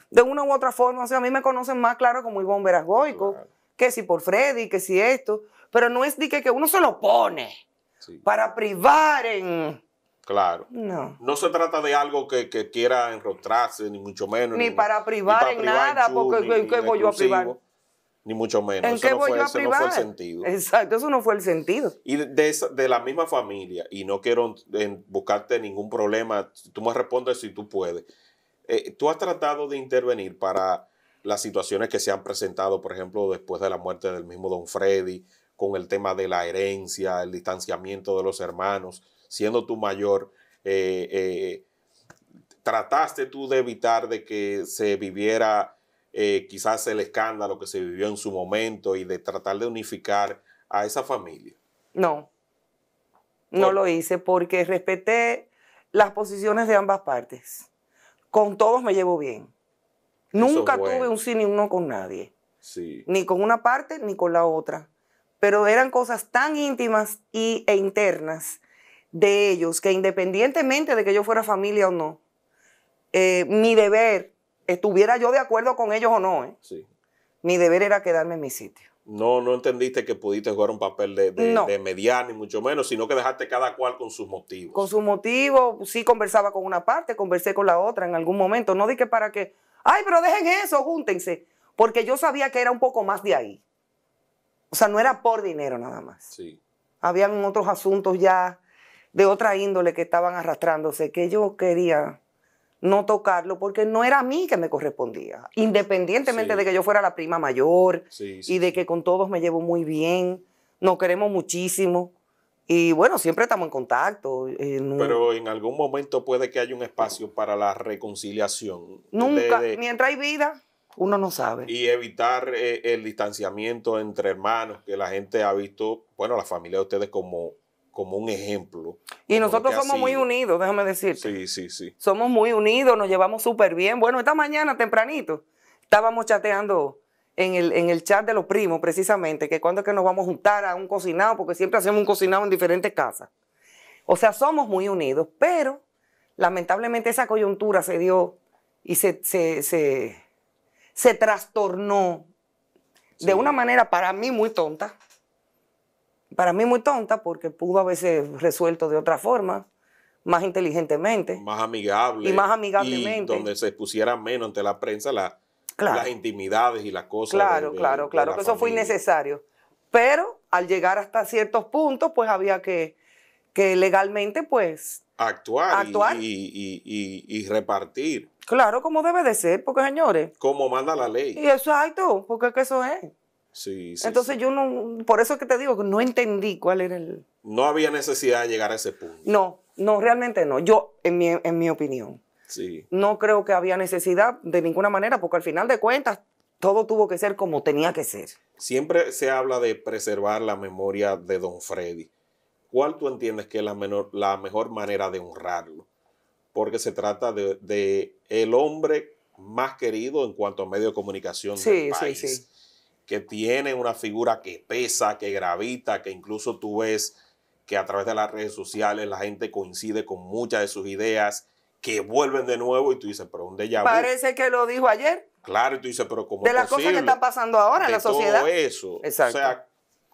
B: de una u otra forma, o sea, a mí me conocen más, claro, como Ivonne Verasgoico, que si por Freddy, que si esto, pero no es de que, uno se lo pone para privar en
A: Claro. No. No se trata de algo que, quiera enrostrarse, ni mucho menos. Ni, para privar en nada, porque qué voy yo a privar? Ni mucho menos. eso no fue, no fue el sentido.
B: Exacto, eso no fue el sentido.
A: Y de, la misma familia, y no quiero buscarte ningún problema, tú me respondes si tú puedes. Eh, ¿Tú has tratado de intervenir para las situaciones que se han presentado, por ejemplo, después de la muerte del mismo Don Freddy, con el tema de la herencia, el distanciamiento de los hermanos? siendo tu mayor, eh, eh, trataste tú de evitar de que se viviera eh, quizás el escándalo que se vivió en su momento y de tratar de unificar a esa familia?
B: No, no lo hice porque respeté las posiciones de ambas partes. Con todos me llevo bien. Nunca tuve un sí ni no con nadie. Ni con una parte ni con la otra. Pero eran cosas tan íntimas y, e internas de ellos que independientemente de que yo fuera familia o no, eh, mi deber, estuviera yo de acuerdo con ellos o no, ¿eh? sí. mi deber era quedarme en mi sitio.
A: No, no entendiste que pudiste jugar un papel de, de, mediano, ni mucho menos, sino que dejaste cada cual con sus motivos.
B: Con sus motivos, sí conversaba con una parte, conversé con la otra en algún momento. No dije para que, ay, pero dejen eso, júntense. Porque yo sabía que era un poco más de ahí. O sea, no era por dinero nada más. Sí. Habían otros asuntos ya de otra índole que estaban arrastrándose, que yo quería no tocarlo porque no era a mí que me correspondía, independientemente de que yo fuera la prima mayor y de que con todos me llevo muy bien, nos queremos muchísimo y bueno, siempre estamos en contacto. Pero
A: en algún momento puede que haya un espacio para la reconciliación. Nunca,
B: mientras hay vida, uno no sabe. Y
A: evitar eh, el distanciamiento entre hermanos, que la gente ha visto, bueno, la familia de ustedes como como un ejemplo. Y nosotros somos muy unidos,
B: déjame decirte. Sí, sí, sí. Somos muy unidos, nos llevamos súper bien. Bueno, esta mañana tempranito estábamos chateando en el, chat de los primos, precisamente, que cuando es que nos vamos a juntar a un cocinado, porque siempre hacemos un cocinado en diferentes casas. O sea, somos muy unidos, pero lamentablemente esa coyuntura se dio y se, se, trastornó de una manera para mí muy tonta para mí muy tonta porque pudo haberse resuelto de otra forma, más inteligentemente. Más amigable. Y más amigablemente. Y
A: donde se expusiera menos ante la prensa las intimidades y las cosas. Claro, claro, claro, que eso fue
B: innecesario. Pero al llegar hasta ciertos puntos, pues había que, legalmente, pues...
A: Actuar, Y, repartir. Claro, como debe de ser, porque señores... Como manda la ley.
B: Y exacto, porque es eso es. Entonces yo no, por eso es que te digo no entendí cuál era el... No
A: había necesidad de llegar a ese punto.
B: No, no, realmente no. Yo, en mi, en mi opinión, sí. no creo que había necesidad de ninguna manera, porque al final de cuentas todo tuvo que ser como tenía que ser.
A: Siempre se habla de preservar la memoria de don Freddy. ¿Cuál tú entiendes que es la, la mejor manera de honrarlo? Porque se trata de, el hombre más querido en cuanto a medio de comunicación del país. Sí, sí que tiene una figura que pesa, que gravita, que incluso tú ves que a través de las redes sociales la gente coincide con muchas de sus ideas, que vuelven de nuevo y tú dices, pero ¿dónde ya Parece
B: que lo dijo ayer.
A: Claro, y tú dices, pero como. De las cosas que están
B: pasando ahora en la sociedad. Todo eso. Exacto. O sea,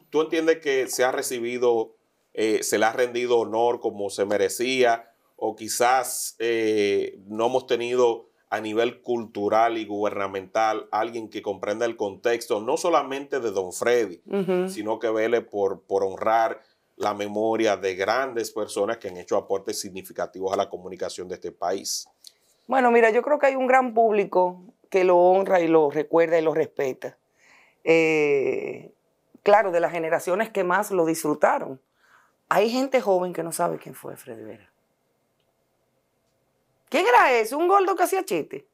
A: tú entiendes que se ha recibido, eh, se le ha rendido honor como se merecía, o quizás eh, no hemos tenido a nivel cultural y gubernamental, alguien que comprenda el contexto, no solamente de Don Freddy, sino que vele por, por honrar la memoria de grandes personas que han hecho aportes significativos a la comunicación de este país.
B: Bueno, mira, yo creo que hay un gran público que lo honra y lo recuerda y lo respeta. Eh, claro, de las generaciones que más lo disfrutaron. Hay gente joven que no sabe quién fue Freddy Vera. ¿Quién era ese? Un gordo que hacía chiste.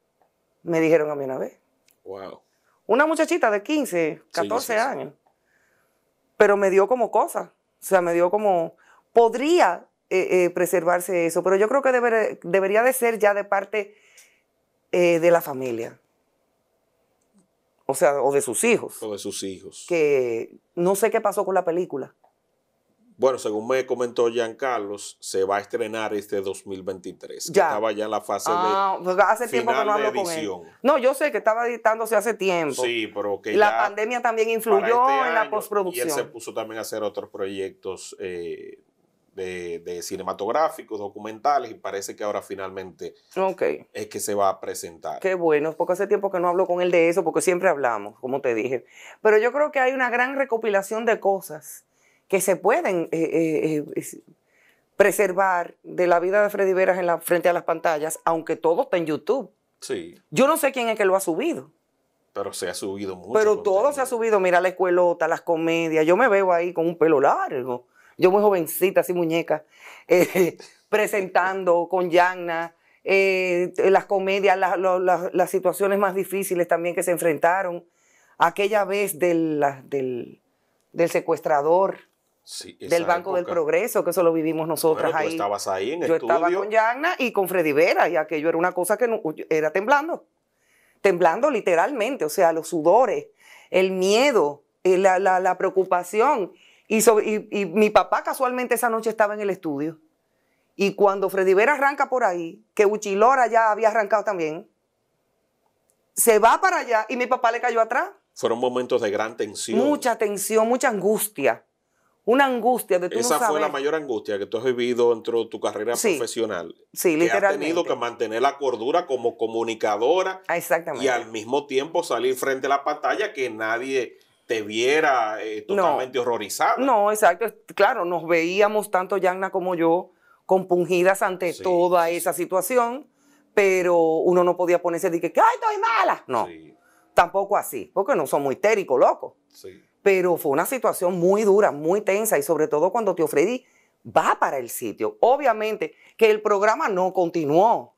B: Me dijeron a mí una vez. Wow. Una muchachita de 15, 14 años. Pero me dio como cosa. O sea, me dio como. Podría eh, eh, preservarse eso, pero yo creo que debería de ser ya de parte eh, de la familia. O sea, o de sus hijos.
A: O de sus hijos.
B: Que no sé qué pasó con la película.
A: Bueno, según me comentó Jean Carlos, se va a estrenar este 2023. Ya. estaba ya en la fase de. Ah,
B: pues hace tiempo que no hablo con él. No, yo sé que estaba editándose hace tiempo. Sí,
A: pero que. La pandemia
B: también influyó este en la postproducción. Y él se
A: puso también a hacer otros proyectos eh, de, cinematográficos, documentales, y parece que ahora finalmente es
B: que se va a presentar. Qué bueno, porque hace tiempo que no hablo con él de eso, porque siempre hablamos, como te dije. Pero yo creo que hay una gran recopilación de cosas que se pueden eh, eh, eh, preservar de la vida de Freddy Veras frente a las pantallas, aunque todo está en YouTube. Sí. Yo no sé quién es que lo ha subido. Pero se ha subido mucho. Pero todo se ha subido. Mira la escuelota, las comedias. Yo me veo ahí con un pelo largo. Yo muy jovencita, así muñeca, *laughs* presentando con Yanna. las comedias, las situaciones más difíciles también que se enfrentaron. Aquella vez del, del secuestrador del Banco del Progreso, que eso lo vivimos nosotras ahí. estabas
A: ahí en Yo estudio. estaba con
B: Yagna y con Freddy Vera, y aquello era una cosa que era temblando. Temblando literalmente, o sea, los sudores, el miedo, eh, la, la, preocupación. Y, y, mi papá casualmente esa noche estaba en el estudio. Y cuando Freddy Vera arranca por ahí, que Uchilora ya había arrancado también, se va para allá y mi papá le cayó atrás.
A: Fueron momentos de gran tensión. Mucha
B: tensión, mucha angustia una angustia de tú Esa fue la mayor
A: angustia que tú has vivido dentro de tu carrera profesional. Sí, que literalmente. has tenido que mantener la cordura como comunicadora.
B: Exactamente. Y al
A: mismo tiempo salir frente a la pantalla que nadie te viera eh, totalmente horrorizado horrorizada.
B: No, exacto. Claro, nos veíamos tanto Yanna como yo compungidas ante toda esa situación, pero uno no podía ponerse de que, ¡ay, estoy mala! No, tampoco así, porque no somos histéricos, loco Sí pero fue una situación muy dura, muy tensa y sobre todo cuando Tío Freddy va para el sitio. Obviamente que el programa no continuó.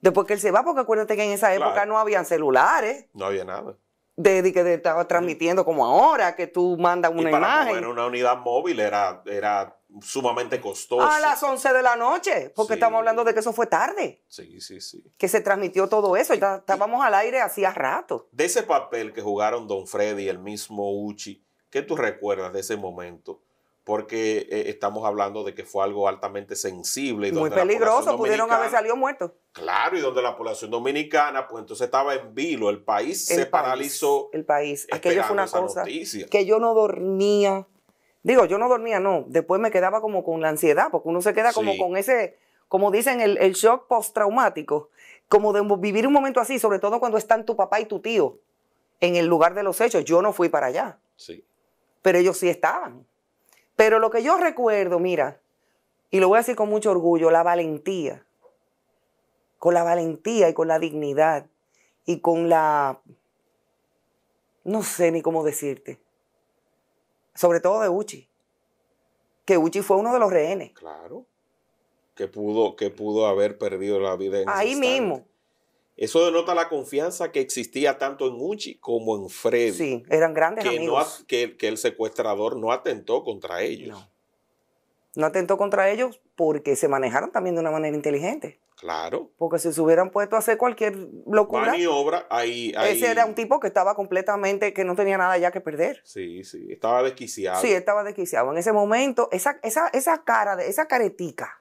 B: Después que él se va, porque acuérdate que en esa época no habían celulares.
A: No había nada.
B: De, que estaba transmitiendo como ahora, que tú mandas una y imagen. Era
A: una unidad móvil, era, era sumamente costoso A
B: las 11 de la noche, porque estamos hablando de que eso fue tarde. Sí, sí, sí. Que se transmitió todo eso, estábamos al aire hacía
A: rato. De ese papel que jugaron Don Freddy y el mismo Uchi, ¿qué tú recuerdas de ese momento? Porque eh, estamos hablando de que fue algo altamente sensible. Muy peligroso, pudieron haber
B: salido muertos.
A: Claro, y donde la población dominicana, pues entonces estaba en vilo, el país se paralizó.
B: El país, aquello fue una cosa que yo no dormía. Digo, yo no dormía, no. Después me quedaba como con la ansiedad, porque uno se queda como con ese, como dicen, el, el shock postraumático. Como de vivir un momento así, sobre todo cuando están tu papá y tu tío en el lugar de los hechos. Yo no fui para allá. Sí. Pero ellos sí estaban. Pero lo que yo recuerdo, mira, y lo voy a decir con mucho orgullo, la valentía. Con la valentía y con la dignidad y con la... No sé ni cómo decirte sobre todo de Uchi, que Uchi fue uno de los rehenes.
A: Claro, que pudo, que pudo haber perdido la vida. En Ahí mismo. Eso denota la confianza que existía tanto en Uchi como en Fred Sí,
B: eran grandes que amigos.
A: que, que, el secuestrador no atentó contra ellos.
B: No. no atentó contra ellos porque se manejaron también de una manera inteligente. Claro. Porque si se hubieran puesto a hacer cualquier locura. Maniobra,
A: ahí, ahí. Ese era un
B: tipo que estaba completamente, que no tenía nada ya que perder.
A: Sí, sí. Estaba desquiciado. Sí, estaba
B: desquiciado. En ese momento, esa, esa, cara, de, esa caretica.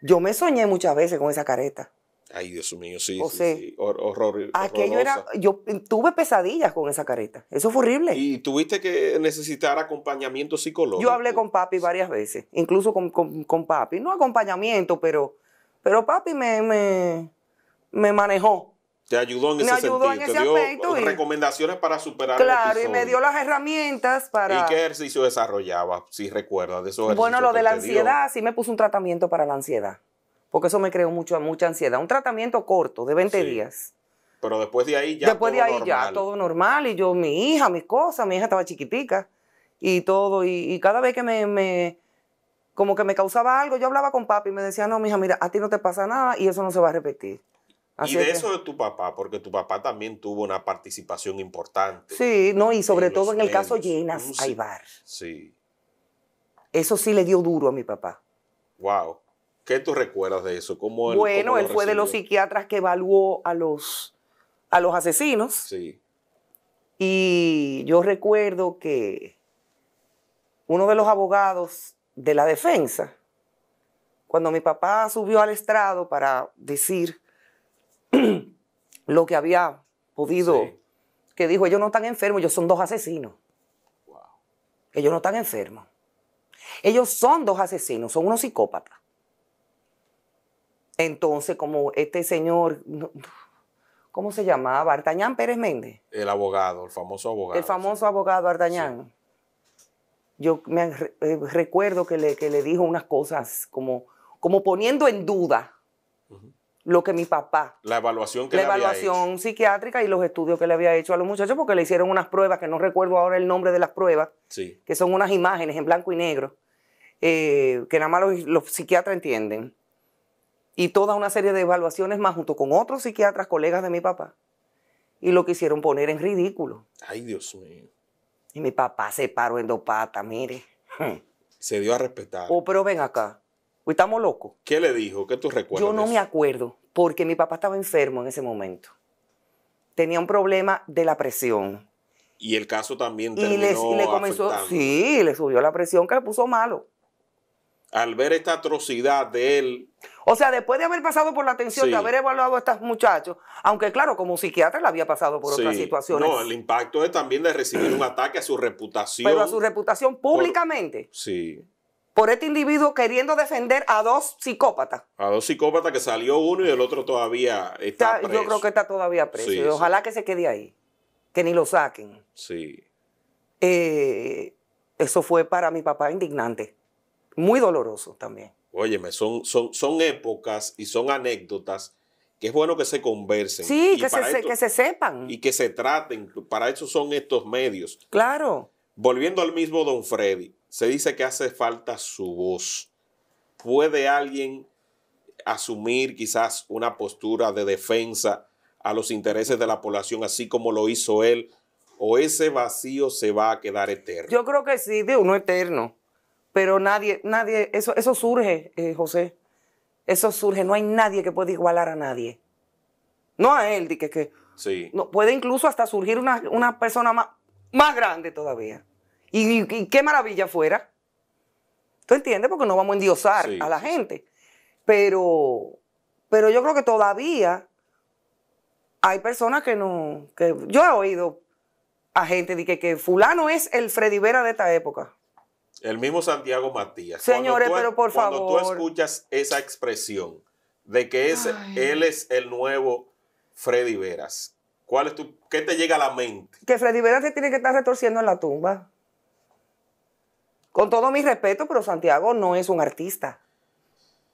B: Yo me soñé muchas veces con esa careta.
A: Ay, Dios mío, sí. sí, horror, aquello era.
B: Yo tuve pesadillas con esa careta. Eso
A: fue horrible. Y tuviste que necesitar acompañamiento psicológico. Yo hablé con papi varias veces,
B: incluso con papi. No acompañamiento, pero pero papi me, manejó.
A: Te ayudó en ese me ayudó En ese dio aspecto recomendaciones para superar Claro, y me dio las
B: herramientas para. ¿Y qué
A: ejercicio desarrollaba, si recuerdas, de esos ejercicios Bueno, lo de la ansiedad,
B: sí me puso un tratamiento para la ansiedad. Porque eso me creó mucho, mucha ansiedad. Un tratamiento corto, de 20 días.
A: Pero después de ahí ya. Después de ahí ya, todo
B: normal. Y yo, mi hija, mis cosas, mi hija estaba chiquitica. Y todo. Y, cada vez que me como que me causaba algo. Yo hablaba con papi y me decía, no, mija, mira, a ti no te pasa nada y eso no se va a repetir.
A: y de eso de tu papá, porque tu papá también tuvo una participación importante. Sí, no, y sobre todo en el caso Llenas mm, Aybar. Sí.
B: Eso sí le dio duro
A: a mi papá. Wow. ¿Qué tú recuerdas de eso? bueno, él fue de los
B: psiquiatras que evaluó a los, a los asesinos. Sí. Y yo recuerdo que uno de los abogados de la defensa. Cuando mi papá subió al estrado para decir *clears throat* lo que había podido, que dijo, ellos no están enfermos, ellos son dos asesinos. Ellos no están enfermos. Ellos son dos asesinos, son unos psicópatas. Entonces, como este señor, ¿cómo se llamaba? Artañán Pérez Méndez.
A: El abogado, el famoso abogado. El
B: famoso abogado Artañán yo me eh, recuerdo que le, dijo unas cosas como, como poniendo en duda lo que mi papá.
A: La evaluación que
B: psiquiátrica y los estudios que le había hecho a los muchachos, porque le hicieron unas pruebas, que no recuerdo ahora el nombre de las pruebas, que son unas imágenes en blanco y negro, eh, que nada más los, los psiquiatras entienden. Y toda una serie de evaluaciones más junto con otros psiquiatras, colegas de mi papá. Y lo quisieron poner en ridículo. Ay, Dios mío y mi papá se paró en dos patas, mire. Hmm. Se dio a respetar. Oh, pero ven acá. Estamos locos. ¿Qué le dijo? ¿Qué tú recuerdas? Yo no me acuerdo, porque mi papá estaba enfermo en ese momento. Tenía un problema de la presión. Y
A: el caso también terminó le, y le comenzó, afectando.
B: Sí, le subió la presión que le puso malo
A: al ver esta atrocidad de él.
B: O sea, después de haber pasado por la atención, de haber evaluado a estos muchachos, aunque claro, como psiquiatra le había pasado por otras situaciones. No, el
A: impacto es también de recibir un ataque a su reputación. Pero a su
B: reputación públicamente. sí. Por este individuo queriendo defender a dos psicópatas.
A: A dos psicópatas que salió uno y el otro todavía
B: está, preso. Yo creo que está todavía preso. ojalá que se quede ahí. Que ni lo saquen. Sí. Eh, eso fue para mi papá indignante muy doloroso también.
A: Óyeme, son, son, son épocas y son anécdotas que es bueno que se conversen. Sí, que se, que se
B: sepan.
A: Y que se traten. Para eso son estos medios. Claro. Volviendo al mismo Don Freddy, se dice que hace falta su voz. ¿Puede alguien asumir quizás una postura de defensa a los intereses de la población, así como lo hizo él? ¿O ese vacío se va a quedar eterno? Yo creo que sí, de uno eterno.
B: Pero nadie, nadie, eso, eso surge, eh, José. Eso surge. No hay nadie que pueda igualar a nadie. No a él, que, que sí. no, puede incluso hasta surgir una, persona más, más, grande todavía. Y, qué maravilla fuera. ¿Tú entiendes? Porque no vamos a endiosar a la gente. Pero, pero yo creo que todavía hay personas que no. Que, yo he oído a gente de que, que fulano es el Freddy Vera de esta época.
A: El mismo Santiago Matías. Señores, pero por cuando favor. Cuando tú escuchas esa expresión de que es, él es el nuevo Freddy Veras, ¿cuál es ¿qué te llega a la mente?
B: Que Freddy Veras se tiene que estar retorciendo en la tumba. Con todo mi respeto, pero Santiago no es un artista.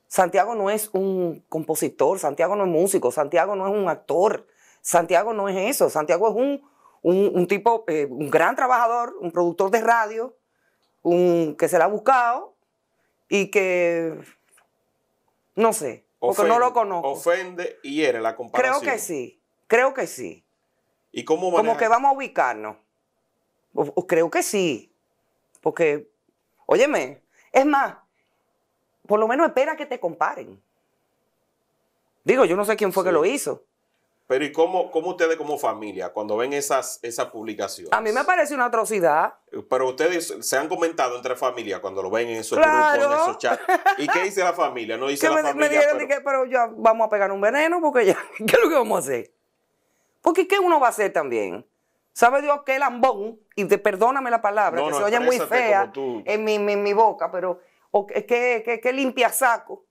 B: Santiago no es un compositor, Santiago no es músico, Santiago no es un actor, Santiago no es eso, Santiago es un, tipo, eh, un gran trabajador, un productor de radio, un, que se la ha buscado y que, no sé, porque no lo
A: conozco. Ofende y hiere la
B: comparación. Creo que sí, creo que sí. ¿Y cómo maneja? Como que vamos a ubicarnos. creo que sí, porque, óyeme, es más, por lo menos espera que te comparen. Digo, yo no sé quién fue que lo hizo,
A: pero ¿y cómo, cómo ustedes como familia, cuando ven esas, esas publicaciones? A mí me
B: parece una atrocidad.
A: Pero ustedes se han comentado entre familia cuando lo ven en esos grupos, en esos chats. ¿Y qué dice la familia? No dice la me, familia. Me dijeron
B: pero... pero ya vamos a pegar un veneno porque ya, *laughs* ¿qué es lo que vamos a hacer? Porque ¿qué uno va a hacer también? ¿Sabe Dios qué lambón? Y te perdóname la palabra, que se oye muy fea en mi, boca, pero qué, qué, qué limpia saco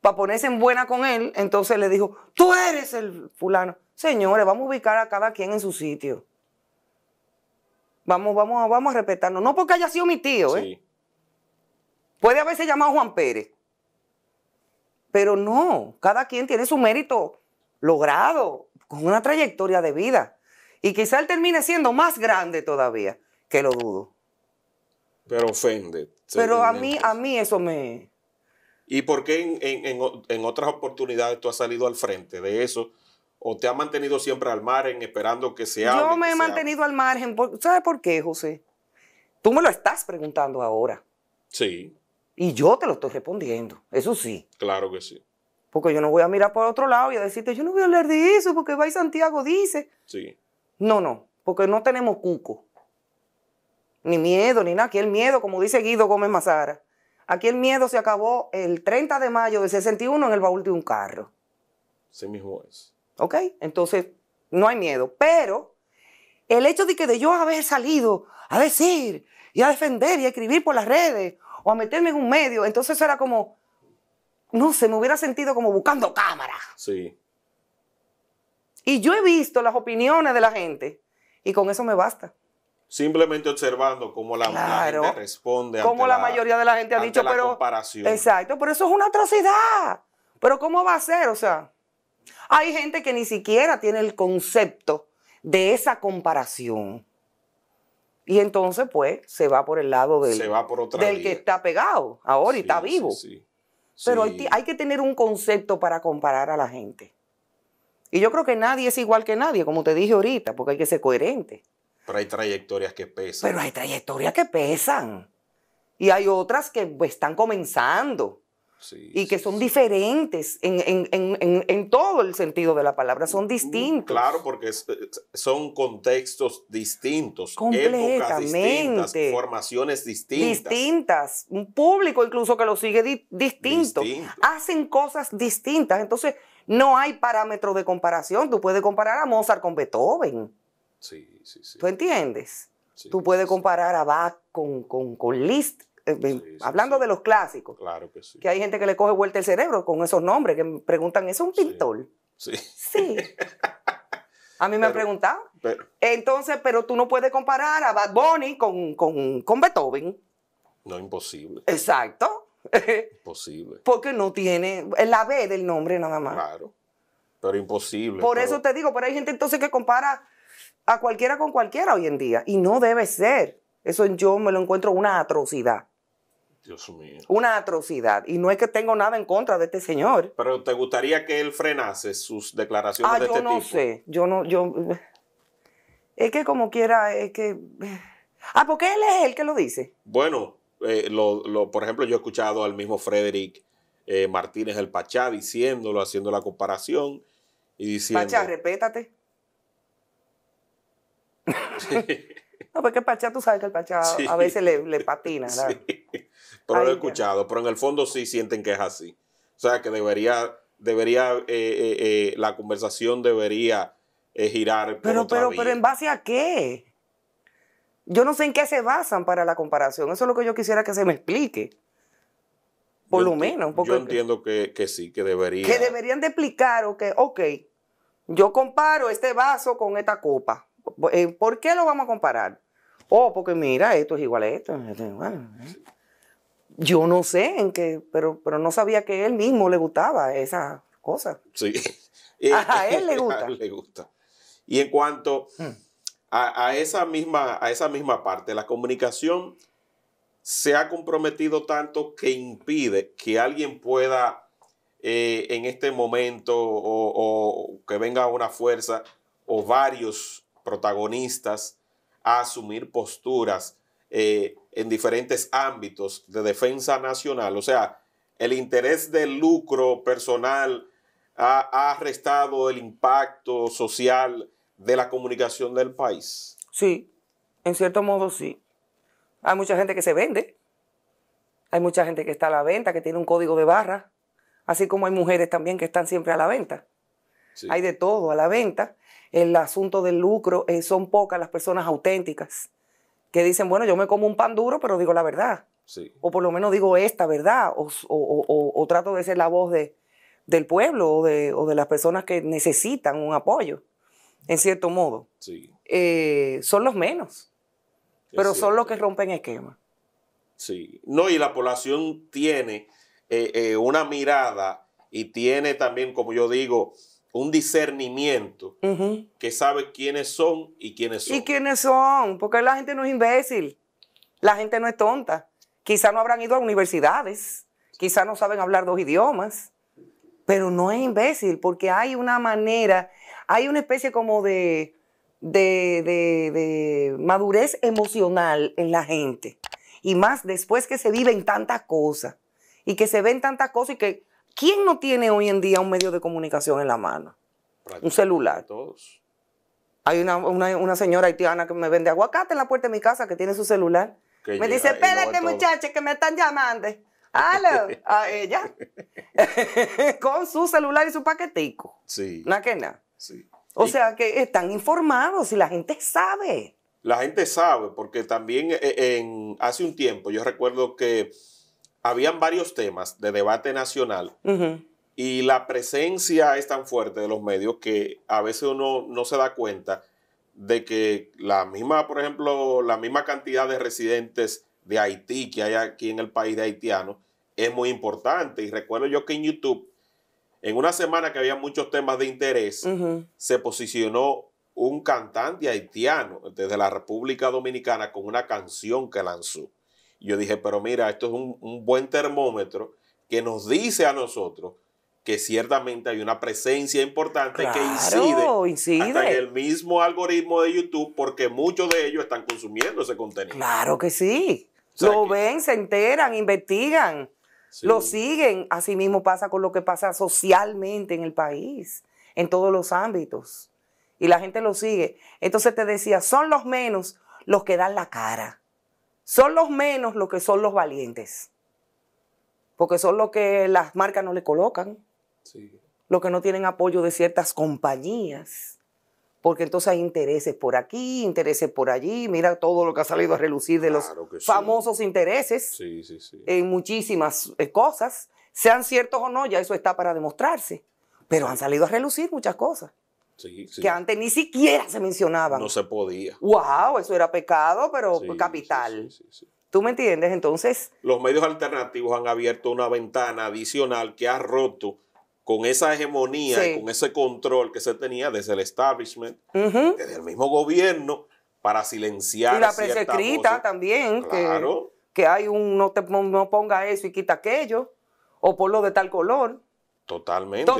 B: para ponerse en buena con él, entonces le dijo, tú eres el fulano. Señores, vamos a ubicar a cada quien en su sitio. Vamos, vamos, a, vamos a respetarnos. No porque haya sido mi tío, ¿eh? sí. Puede haberse llamado Juan Pérez. Pero no, cada quien tiene su mérito logrado, con una trayectoria de vida. Y quizá él termine siendo más grande todavía, que lo dudo. Pero ofende. Pero a mí, a mí eso me,
A: ¿Y por qué en, otras oportunidades tú has salido al frente de eso? ¿O te has mantenido siempre al margen esperando que se hable? Yo me he
B: mantenido al margen. ¿Sabes por qué, José? Tú me lo estás preguntando ahora. Sí. Y yo te lo estoy respondiendo. Eso sí. Claro que sí. Porque yo no voy a mirar por otro lado y a decirte, yo no voy a hablar de eso porque va y Santiago dice. Sí. No, no. Porque no tenemos cuco. Ni miedo, ni nada. Que el miedo, como dice Guido Gómez Mazara Aquí el miedo se acabó el 30 de mayo de 61 en el baúl de un carro. Sí mismo es. ¿Ok? Entonces, no hay miedo. Pero el hecho de que de yo haber salido a decir y a defender y a escribir por las redes o a meterme en un medio, entonces era como, no sé, me hubiera sentido como buscando cámara. Sí. Y yo he visto las opiniones de la gente y con eso me basta
A: simplemente observando cómo la, gente responde. Como la, mayoría de la gente ha dicho, pero...
B: Exacto, pero eso es una atrocidad. Pero ¿cómo va a ser? O sea, hay gente que ni siquiera tiene el concepto de esa comparación. Y entonces, pues, se va por el lado del, que está pegado ahora y está vivo. Pero hay, hay que tener un concepto para comparar a la gente. Y yo creo que nadie es igual que nadie, como te dije ahorita, porque hay que ser coherente.
A: Pero hay trayectorias
B: que pesan. Pero hay trayectorias que pesan. Y hay otras que pues, están comenzando. Sí, y que son diferentes en, todo el sentido de la palabra, son mm, distintos. Claro,
A: porque son contextos distintos, épocas distintas,
B: formaciones distintas. Distintas, un público incluso que lo sigue distinto. distinto, hacen cosas distintas, entonces no hay parámetro de comparación, tú puedes comparar a Mozart con Beethoven. Sí. ¿Tú entiendes? Tú puedes comparar a Bach con, Liszt, eh, eh, hablando de los clásicos. Claro que sí. Que hay gente que le coge vuelta el cerebro con esos nombres, que me preguntan, ¿es un pintor? Sí. Sí. *laughs* A mí me han preguntado. Entonces, pero tú no puedes comparar a Bad Bunny con, con, Beethoven. No, imposible. Exacto. *laughs* Imposible. Porque no tiene la B del nombre nada más. Claro. Pero
A: imposible. Por eso
B: te digo, pero hay gente entonces que compara a cualquiera con cualquiera hoy en día. Y no debe ser. Eso yo me lo encuentro una atrocidad. Dios mío. Una atrocidad. Y no es que tengo nada en contra de este señor.
A: Pero ¿te gustaría que él frenase sus declaraciones ah, de este no yo no sé.
B: Yo no, yo... Es que como quiera, es que...
A: Ah, porque él es el que lo dice. Bueno, eh, lo, por ejemplo, yo he escuchado al mismo Frederick eh, Martínez el Pachá diciéndolo, haciendo la comparación y diciendo... Pachá,
B: repétate. No, porque el Pachá, tú sabes que el Pachá a veces le, patina, ¿verdad? Sí.
A: Pero lo he escuchado, pero en el fondo sí sienten que es así. O sea, que debería, debería, eh, eh, eh, la conversación debería girar. pero, pero, pero,
B: ¿en base a qué? Yo no sé en qué se basan para la comparación. Eso es lo que yo quisiera que se me explique. Por lo menos. poco yo entiendo
A: que, sí, que debería. Que
B: deberían de explicar, ok, ok, yo comparo este vaso con esta copa. Eh, ¿Por qué lo vamos a comparar? Oh, porque mira, esto es igual a esto. Eh, eh, yo no sé en qué, pero, pero no sabía que él mismo le gustaba esa cosa. Sí. *laughs* a él le *laughs* gusta.
A: le gusta. Y en cuanto hmm. a, esa misma, a esa misma parte, la comunicación se ha comprometido tanto que impide que alguien pueda en este momento o que venga una fuerza o varios protagonistas a asumir posturas eh, en diferentes ámbitos de defensa nacional. O sea, el interés del lucro personal ha, restado el impacto social de la comunicación del país.
B: Sí, en cierto modo sí. Hay mucha gente que se vende, hay mucha gente que está a la venta, que tiene un código de barra, así como hay mujeres también que están siempre a la venta. Hay de todo a la venta el asunto del lucro, eh, son pocas las personas auténticas que dicen, bueno, yo me como un pan duro, pero digo la verdad. O por lo menos digo esta verdad, o, trato de ser la voz de, del pueblo o de, las personas que necesitan un apoyo, en cierto modo. Eh, son los menos, pero son los que rompen esquema.
A: Sí, no, y la población tiene eh, una mirada y tiene también, como yo digo, un discernimiento que sabe quiénes son y quiénes son. Y
B: quiénes son, porque la gente no es imbécil, la gente no es tonta. Quizá no habrán ido a universidades, quizá no saben hablar dos idiomas, pero no es imbécil, porque hay una manera, hay una especie como de, de, de, de madurez emocional en la gente. Y más después que se viven tantas cosas, y que se ven tantas cosas y que ¿Quién no tiene hoy en día un medio de comunicación en la mano? Un celular. Todos. Hay una, señora haitiana que me vende aguacate en la puerta de mi casa que tiene su celular. me dice, espérate muchachos, que me están llamando. ¡Halo! *laughs* A ella. *laughs* Con su celular y su paquetico. Sí. Nada que nada. Sí. O sea que están informados y la gente sabe. La gente sabe,
A: porque también eh, hace un tiempo yo recuerdo que habían varios temas de debate nacional y la presencia es tan fuerte de los medios que a veces uno no se da cuenta de que la misma, por ejemplo, la misma cantidad de residentes de Haití que hay aquí en el país de haitiano es muy importante. Y recuerdo yo que en YouTube, en una semana que había muchos temas de interés, se posicionó un cantante haitiano desde la República Dominicana con una canción que lanzó yo dije, pero mira, esto es un, buen termómetro que nos dice a nosotros que ciertamente hay una presencia importante que incide, en el mismo algoritmo de YouTube porque muchos de ellos están consumiendo ese contenido. Claro
B: que sí. lo ven, se enteran, investigan, lo siguen. Así mismo pasa con lo que pasa socialmente en el país, en todos los ámbitos. Y la gente lo sigue. Entonces te decía, son los menos los que dan la cara. Son los menos los que son los valientes, porque son los que las marcas no le colocan, los que no tienen apoyo de ciertas compañías, porque entonces hay intereses por aquí, intereses por allí, mira todo lo que ha salido a relucir de los famosos intereses en muchísimas eh, cosas, sean ciertos o no, ya eso está para demostrarse, pero han salido a relucir muchas cosas. Que antes ni siquiera se mencionaba No
A: se podía.
B: ¡Wow! Eso era pecado, pero capital. ¿Tú me entiendes? Entonces.
A: Los medios alternativos han abierto una ventana adicional que ha roto con esa hegemonía y con ese control que se tenía desde el establishment,
B: desde
A: el mismo gobierno, para silenciar. Y la escrita
B: también. Que, hay un no, ponga eso y quita aquello, o por lo de tal color.
A: Totalmente,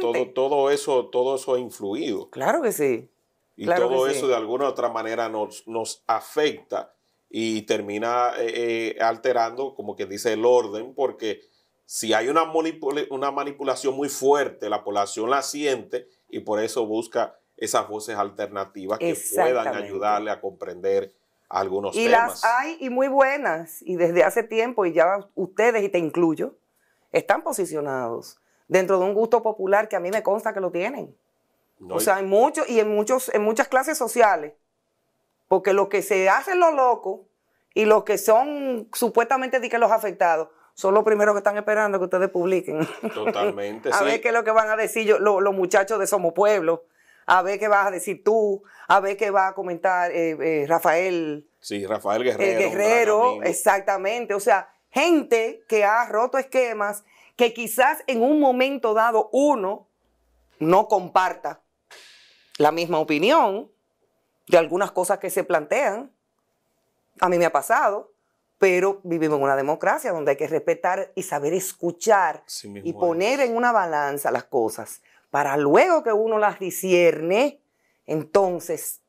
A: todo, todo eso, todo eso ha influido. Claro que sí.
B: Y todo eso de
A: alguna u otra manera nos, nos afecta y termina eh, eh, alterando, como que dice, el orden, porque si hay una, una manipulación muy fuerte, la población la siente y por eso busca esas voces alternativas que puedan ayudarle a comprender
B: algunos y temas. Y las hay y muy buenas, y desde hace tiempo, y ya ustedes, y te incluyo, están posicionados dentro de un gusto popular que a mí me consta que lo tienen. o sea, hay muchos, y en, muchos, en muchas clases sociales, porque los que se hacen los locos y los que son supuestamente los afectados, son los primeros que están esperando que ustedes publiquen. Totalmente. *laughs* a ver qué es lo que van a decir los muchachos de Somos Pueblo, a ver qué vas a decir tú, a ver qué va a comentar eh, eh, Rafael.
A: Sí, Rafael Guerrero. Eh, Guerrero,
B: exactamente. O sea, gente que ha roto esquemas que quizás en un momento dado uno no comparta la misma opinión de algunas cosas que se plantean. A mí me ha pasado, pero vivimos en una democracia donde hay que respetar y saber escuchar y poner en una balanza las cosas para luego que uno las discierne, entonces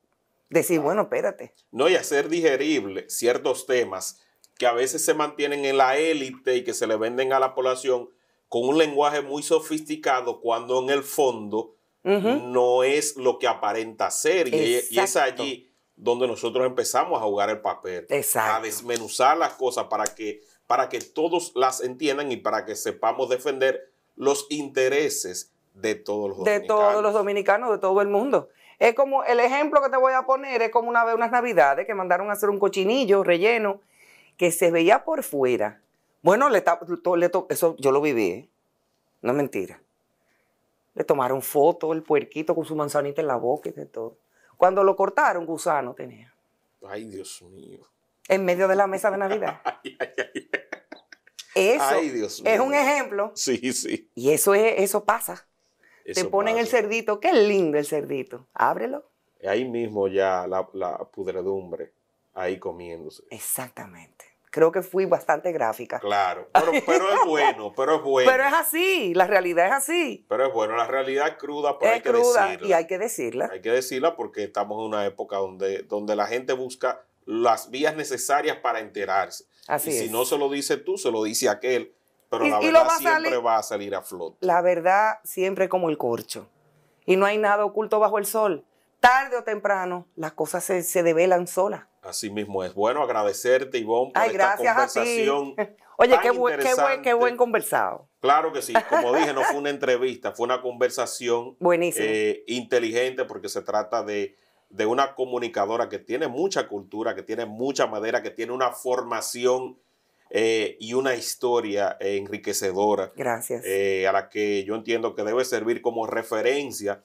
B: decir, bueno, espérate.
A: No, y hacer digerible ciertos temas que a veces se mantienen en la élite y que se le venden a la población con un lenguaje muy sofisticado cuando en el fondo
B: no
A: es lo que aparenta ser. Y, es allí donde nosotros empezamos a jugar el papel, a desmenuzar las cosas para que, para que todos las entiendan y para que sepamos defender los intereses de todos los de
B: dominicanos. De todos los dominicanos, de todo el mundo. Es como el ejemplo que te voy a poner, es como una vez unas navidades que mandaron a hacer un cochinillo relleno que se veía por fuera bueno, le, le eso yo lo viví, ¿eh? no es mentira. Le tomaron foto el puerquito con su manzanita en la boca y de todo. Cuando lo cortaron, gusano tenía. Ay, Dios mío. En medio de la mesa de Navidad. *laughs* Eso es un ejemplo.
A: Sí, sí.
B: Y eso, es, eso pasa. Te ponen el cerdito. Qué lindo el cerdito.
A: Ábrelo. Ahí mismo ya la, la pudredumbre, ahí
B: comiéndose. Exactamente creo que fui bastante gráfica. Claro,
A: pero, es bueno, pero es *laughs* bueno. Pero
B: es así, la realidad es así. Pero es bueno, la
A: realidad pues es cruda, pero hay que decirla. Y hay que decirla. Hay que decirla porque estamos en una época donde, donde la gente busca las vías necesarias para enterarse. Así y es. si no se lo dice tú, se lo dice aquel. Pero la verdad siempre
B: va a salir a flote. La verdad siempre como el corcho. Y no hay nada oculto bajo el sol. Tarde o temprano, las cosas se, se develan solas.
A: Así mismo es. Bueno, agradecerte, Ivonne, por esta conversación. *laughs* Oye, qué
B: buen, conversado.
A: Claro que sí. Como *laughs* dije, no fue una entrevista, fue una conversación eh, inteligente porque se trata de, una comunicadora que tiene mucha cultura, que tiene mucha madera, que tiene una formación eh, y una historia eh, enriquecedora. Gracias. Eh, a la que yo entiendo que debe servir como referencia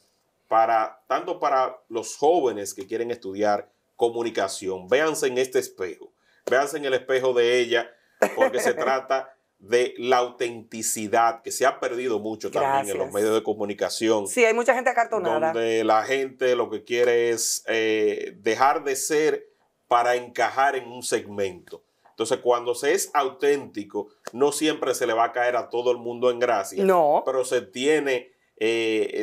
A: para tanto para los jóvenes que quieren estudiar comunicación. Véanse en este espejo, véanse en el espejo de ella, porque se *laughs* trata de la autenticidad que se ha perdido mucho también en los medios de comunicación. Sí, hay mucha gente acartonada. Donde la gente lo que quiere es eh, dejar de ser para encajar en un segmento. Entonces, cuando se es auténtico, no siempre se le va a caer a todo el mundo en gracia. No. Pero se tiene, eh,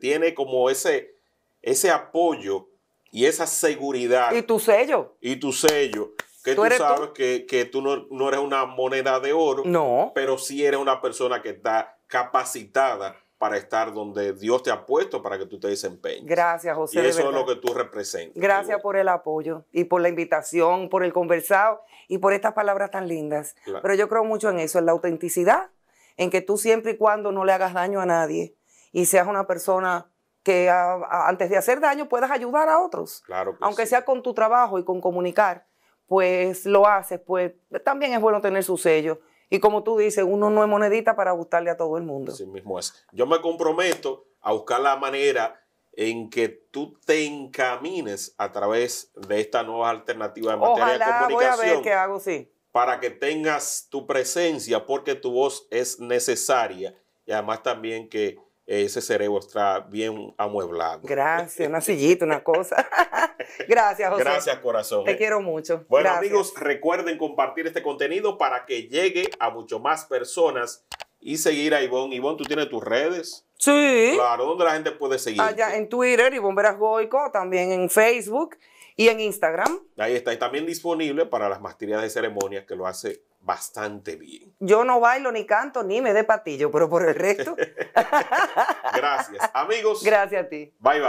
A: tiene como ese, ese apoyo y esa seguridad. Y
B: tu sello.
A: Y tu sello. Que tú, sabes Que, tú no, eres una moneda de oro. No. Pero sí eres una persona que está capacitada para estar donde Dios te ha puesto para que tú te desempeñes.
B: Gracias, José. Y eso es lo
A: que tú representas.
B: Gracias por el apoyo y por la invitación, por el conversado y por estas palabras tan lindas. Pero yo creo mucho en eso, en la autenticidad, en que tú siempre y cuando no le hagas daño a nadie y seas una persona que ah, antes de hacer daño puedas ayudar a otros. Claro Aunque sea con tu trabajo y con comunicar, pues lo haces, pues también es bueno tener su sello. Y como tú dices, uno no es monedita para gustarle a todo el mundo. Así
A: mismo es. Yo me comprometo a buscar la manera en que tú te encamines a través de esta nueva alternativa en materia de comunicación.
B: hago, sí.
A: Para que tengas tu presencia, porque tu voz es necesaria. Y además también que ese cerebro está bien
B: amueblado. Gracias, una sillita, una cosa.
A: *laughs* Gracias, José. Gracias, corazón. Te quiero
B: mucho. Bueno, amigos,
A: recuerden compartir este contenido para que llegue a mucho más personas y seguir a Ivonne. Ivonne, tú tienes tus redes. Sí. Claro, ¿dónde la gente puede seguir? Allá
B: en Twitter, Ivonne Veras Goico, también en Facebook y en Instagram.
A: Ahí está, y también disponible para las maestrías de ceremonias que lo hace bastante bien.
B: Yo no bailo ni canto ni me dé patillo, pero por el resto. *laughs*
A: Gracias. Amigos. Gracias a ti. Bye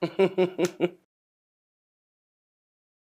A: bye. *laughs*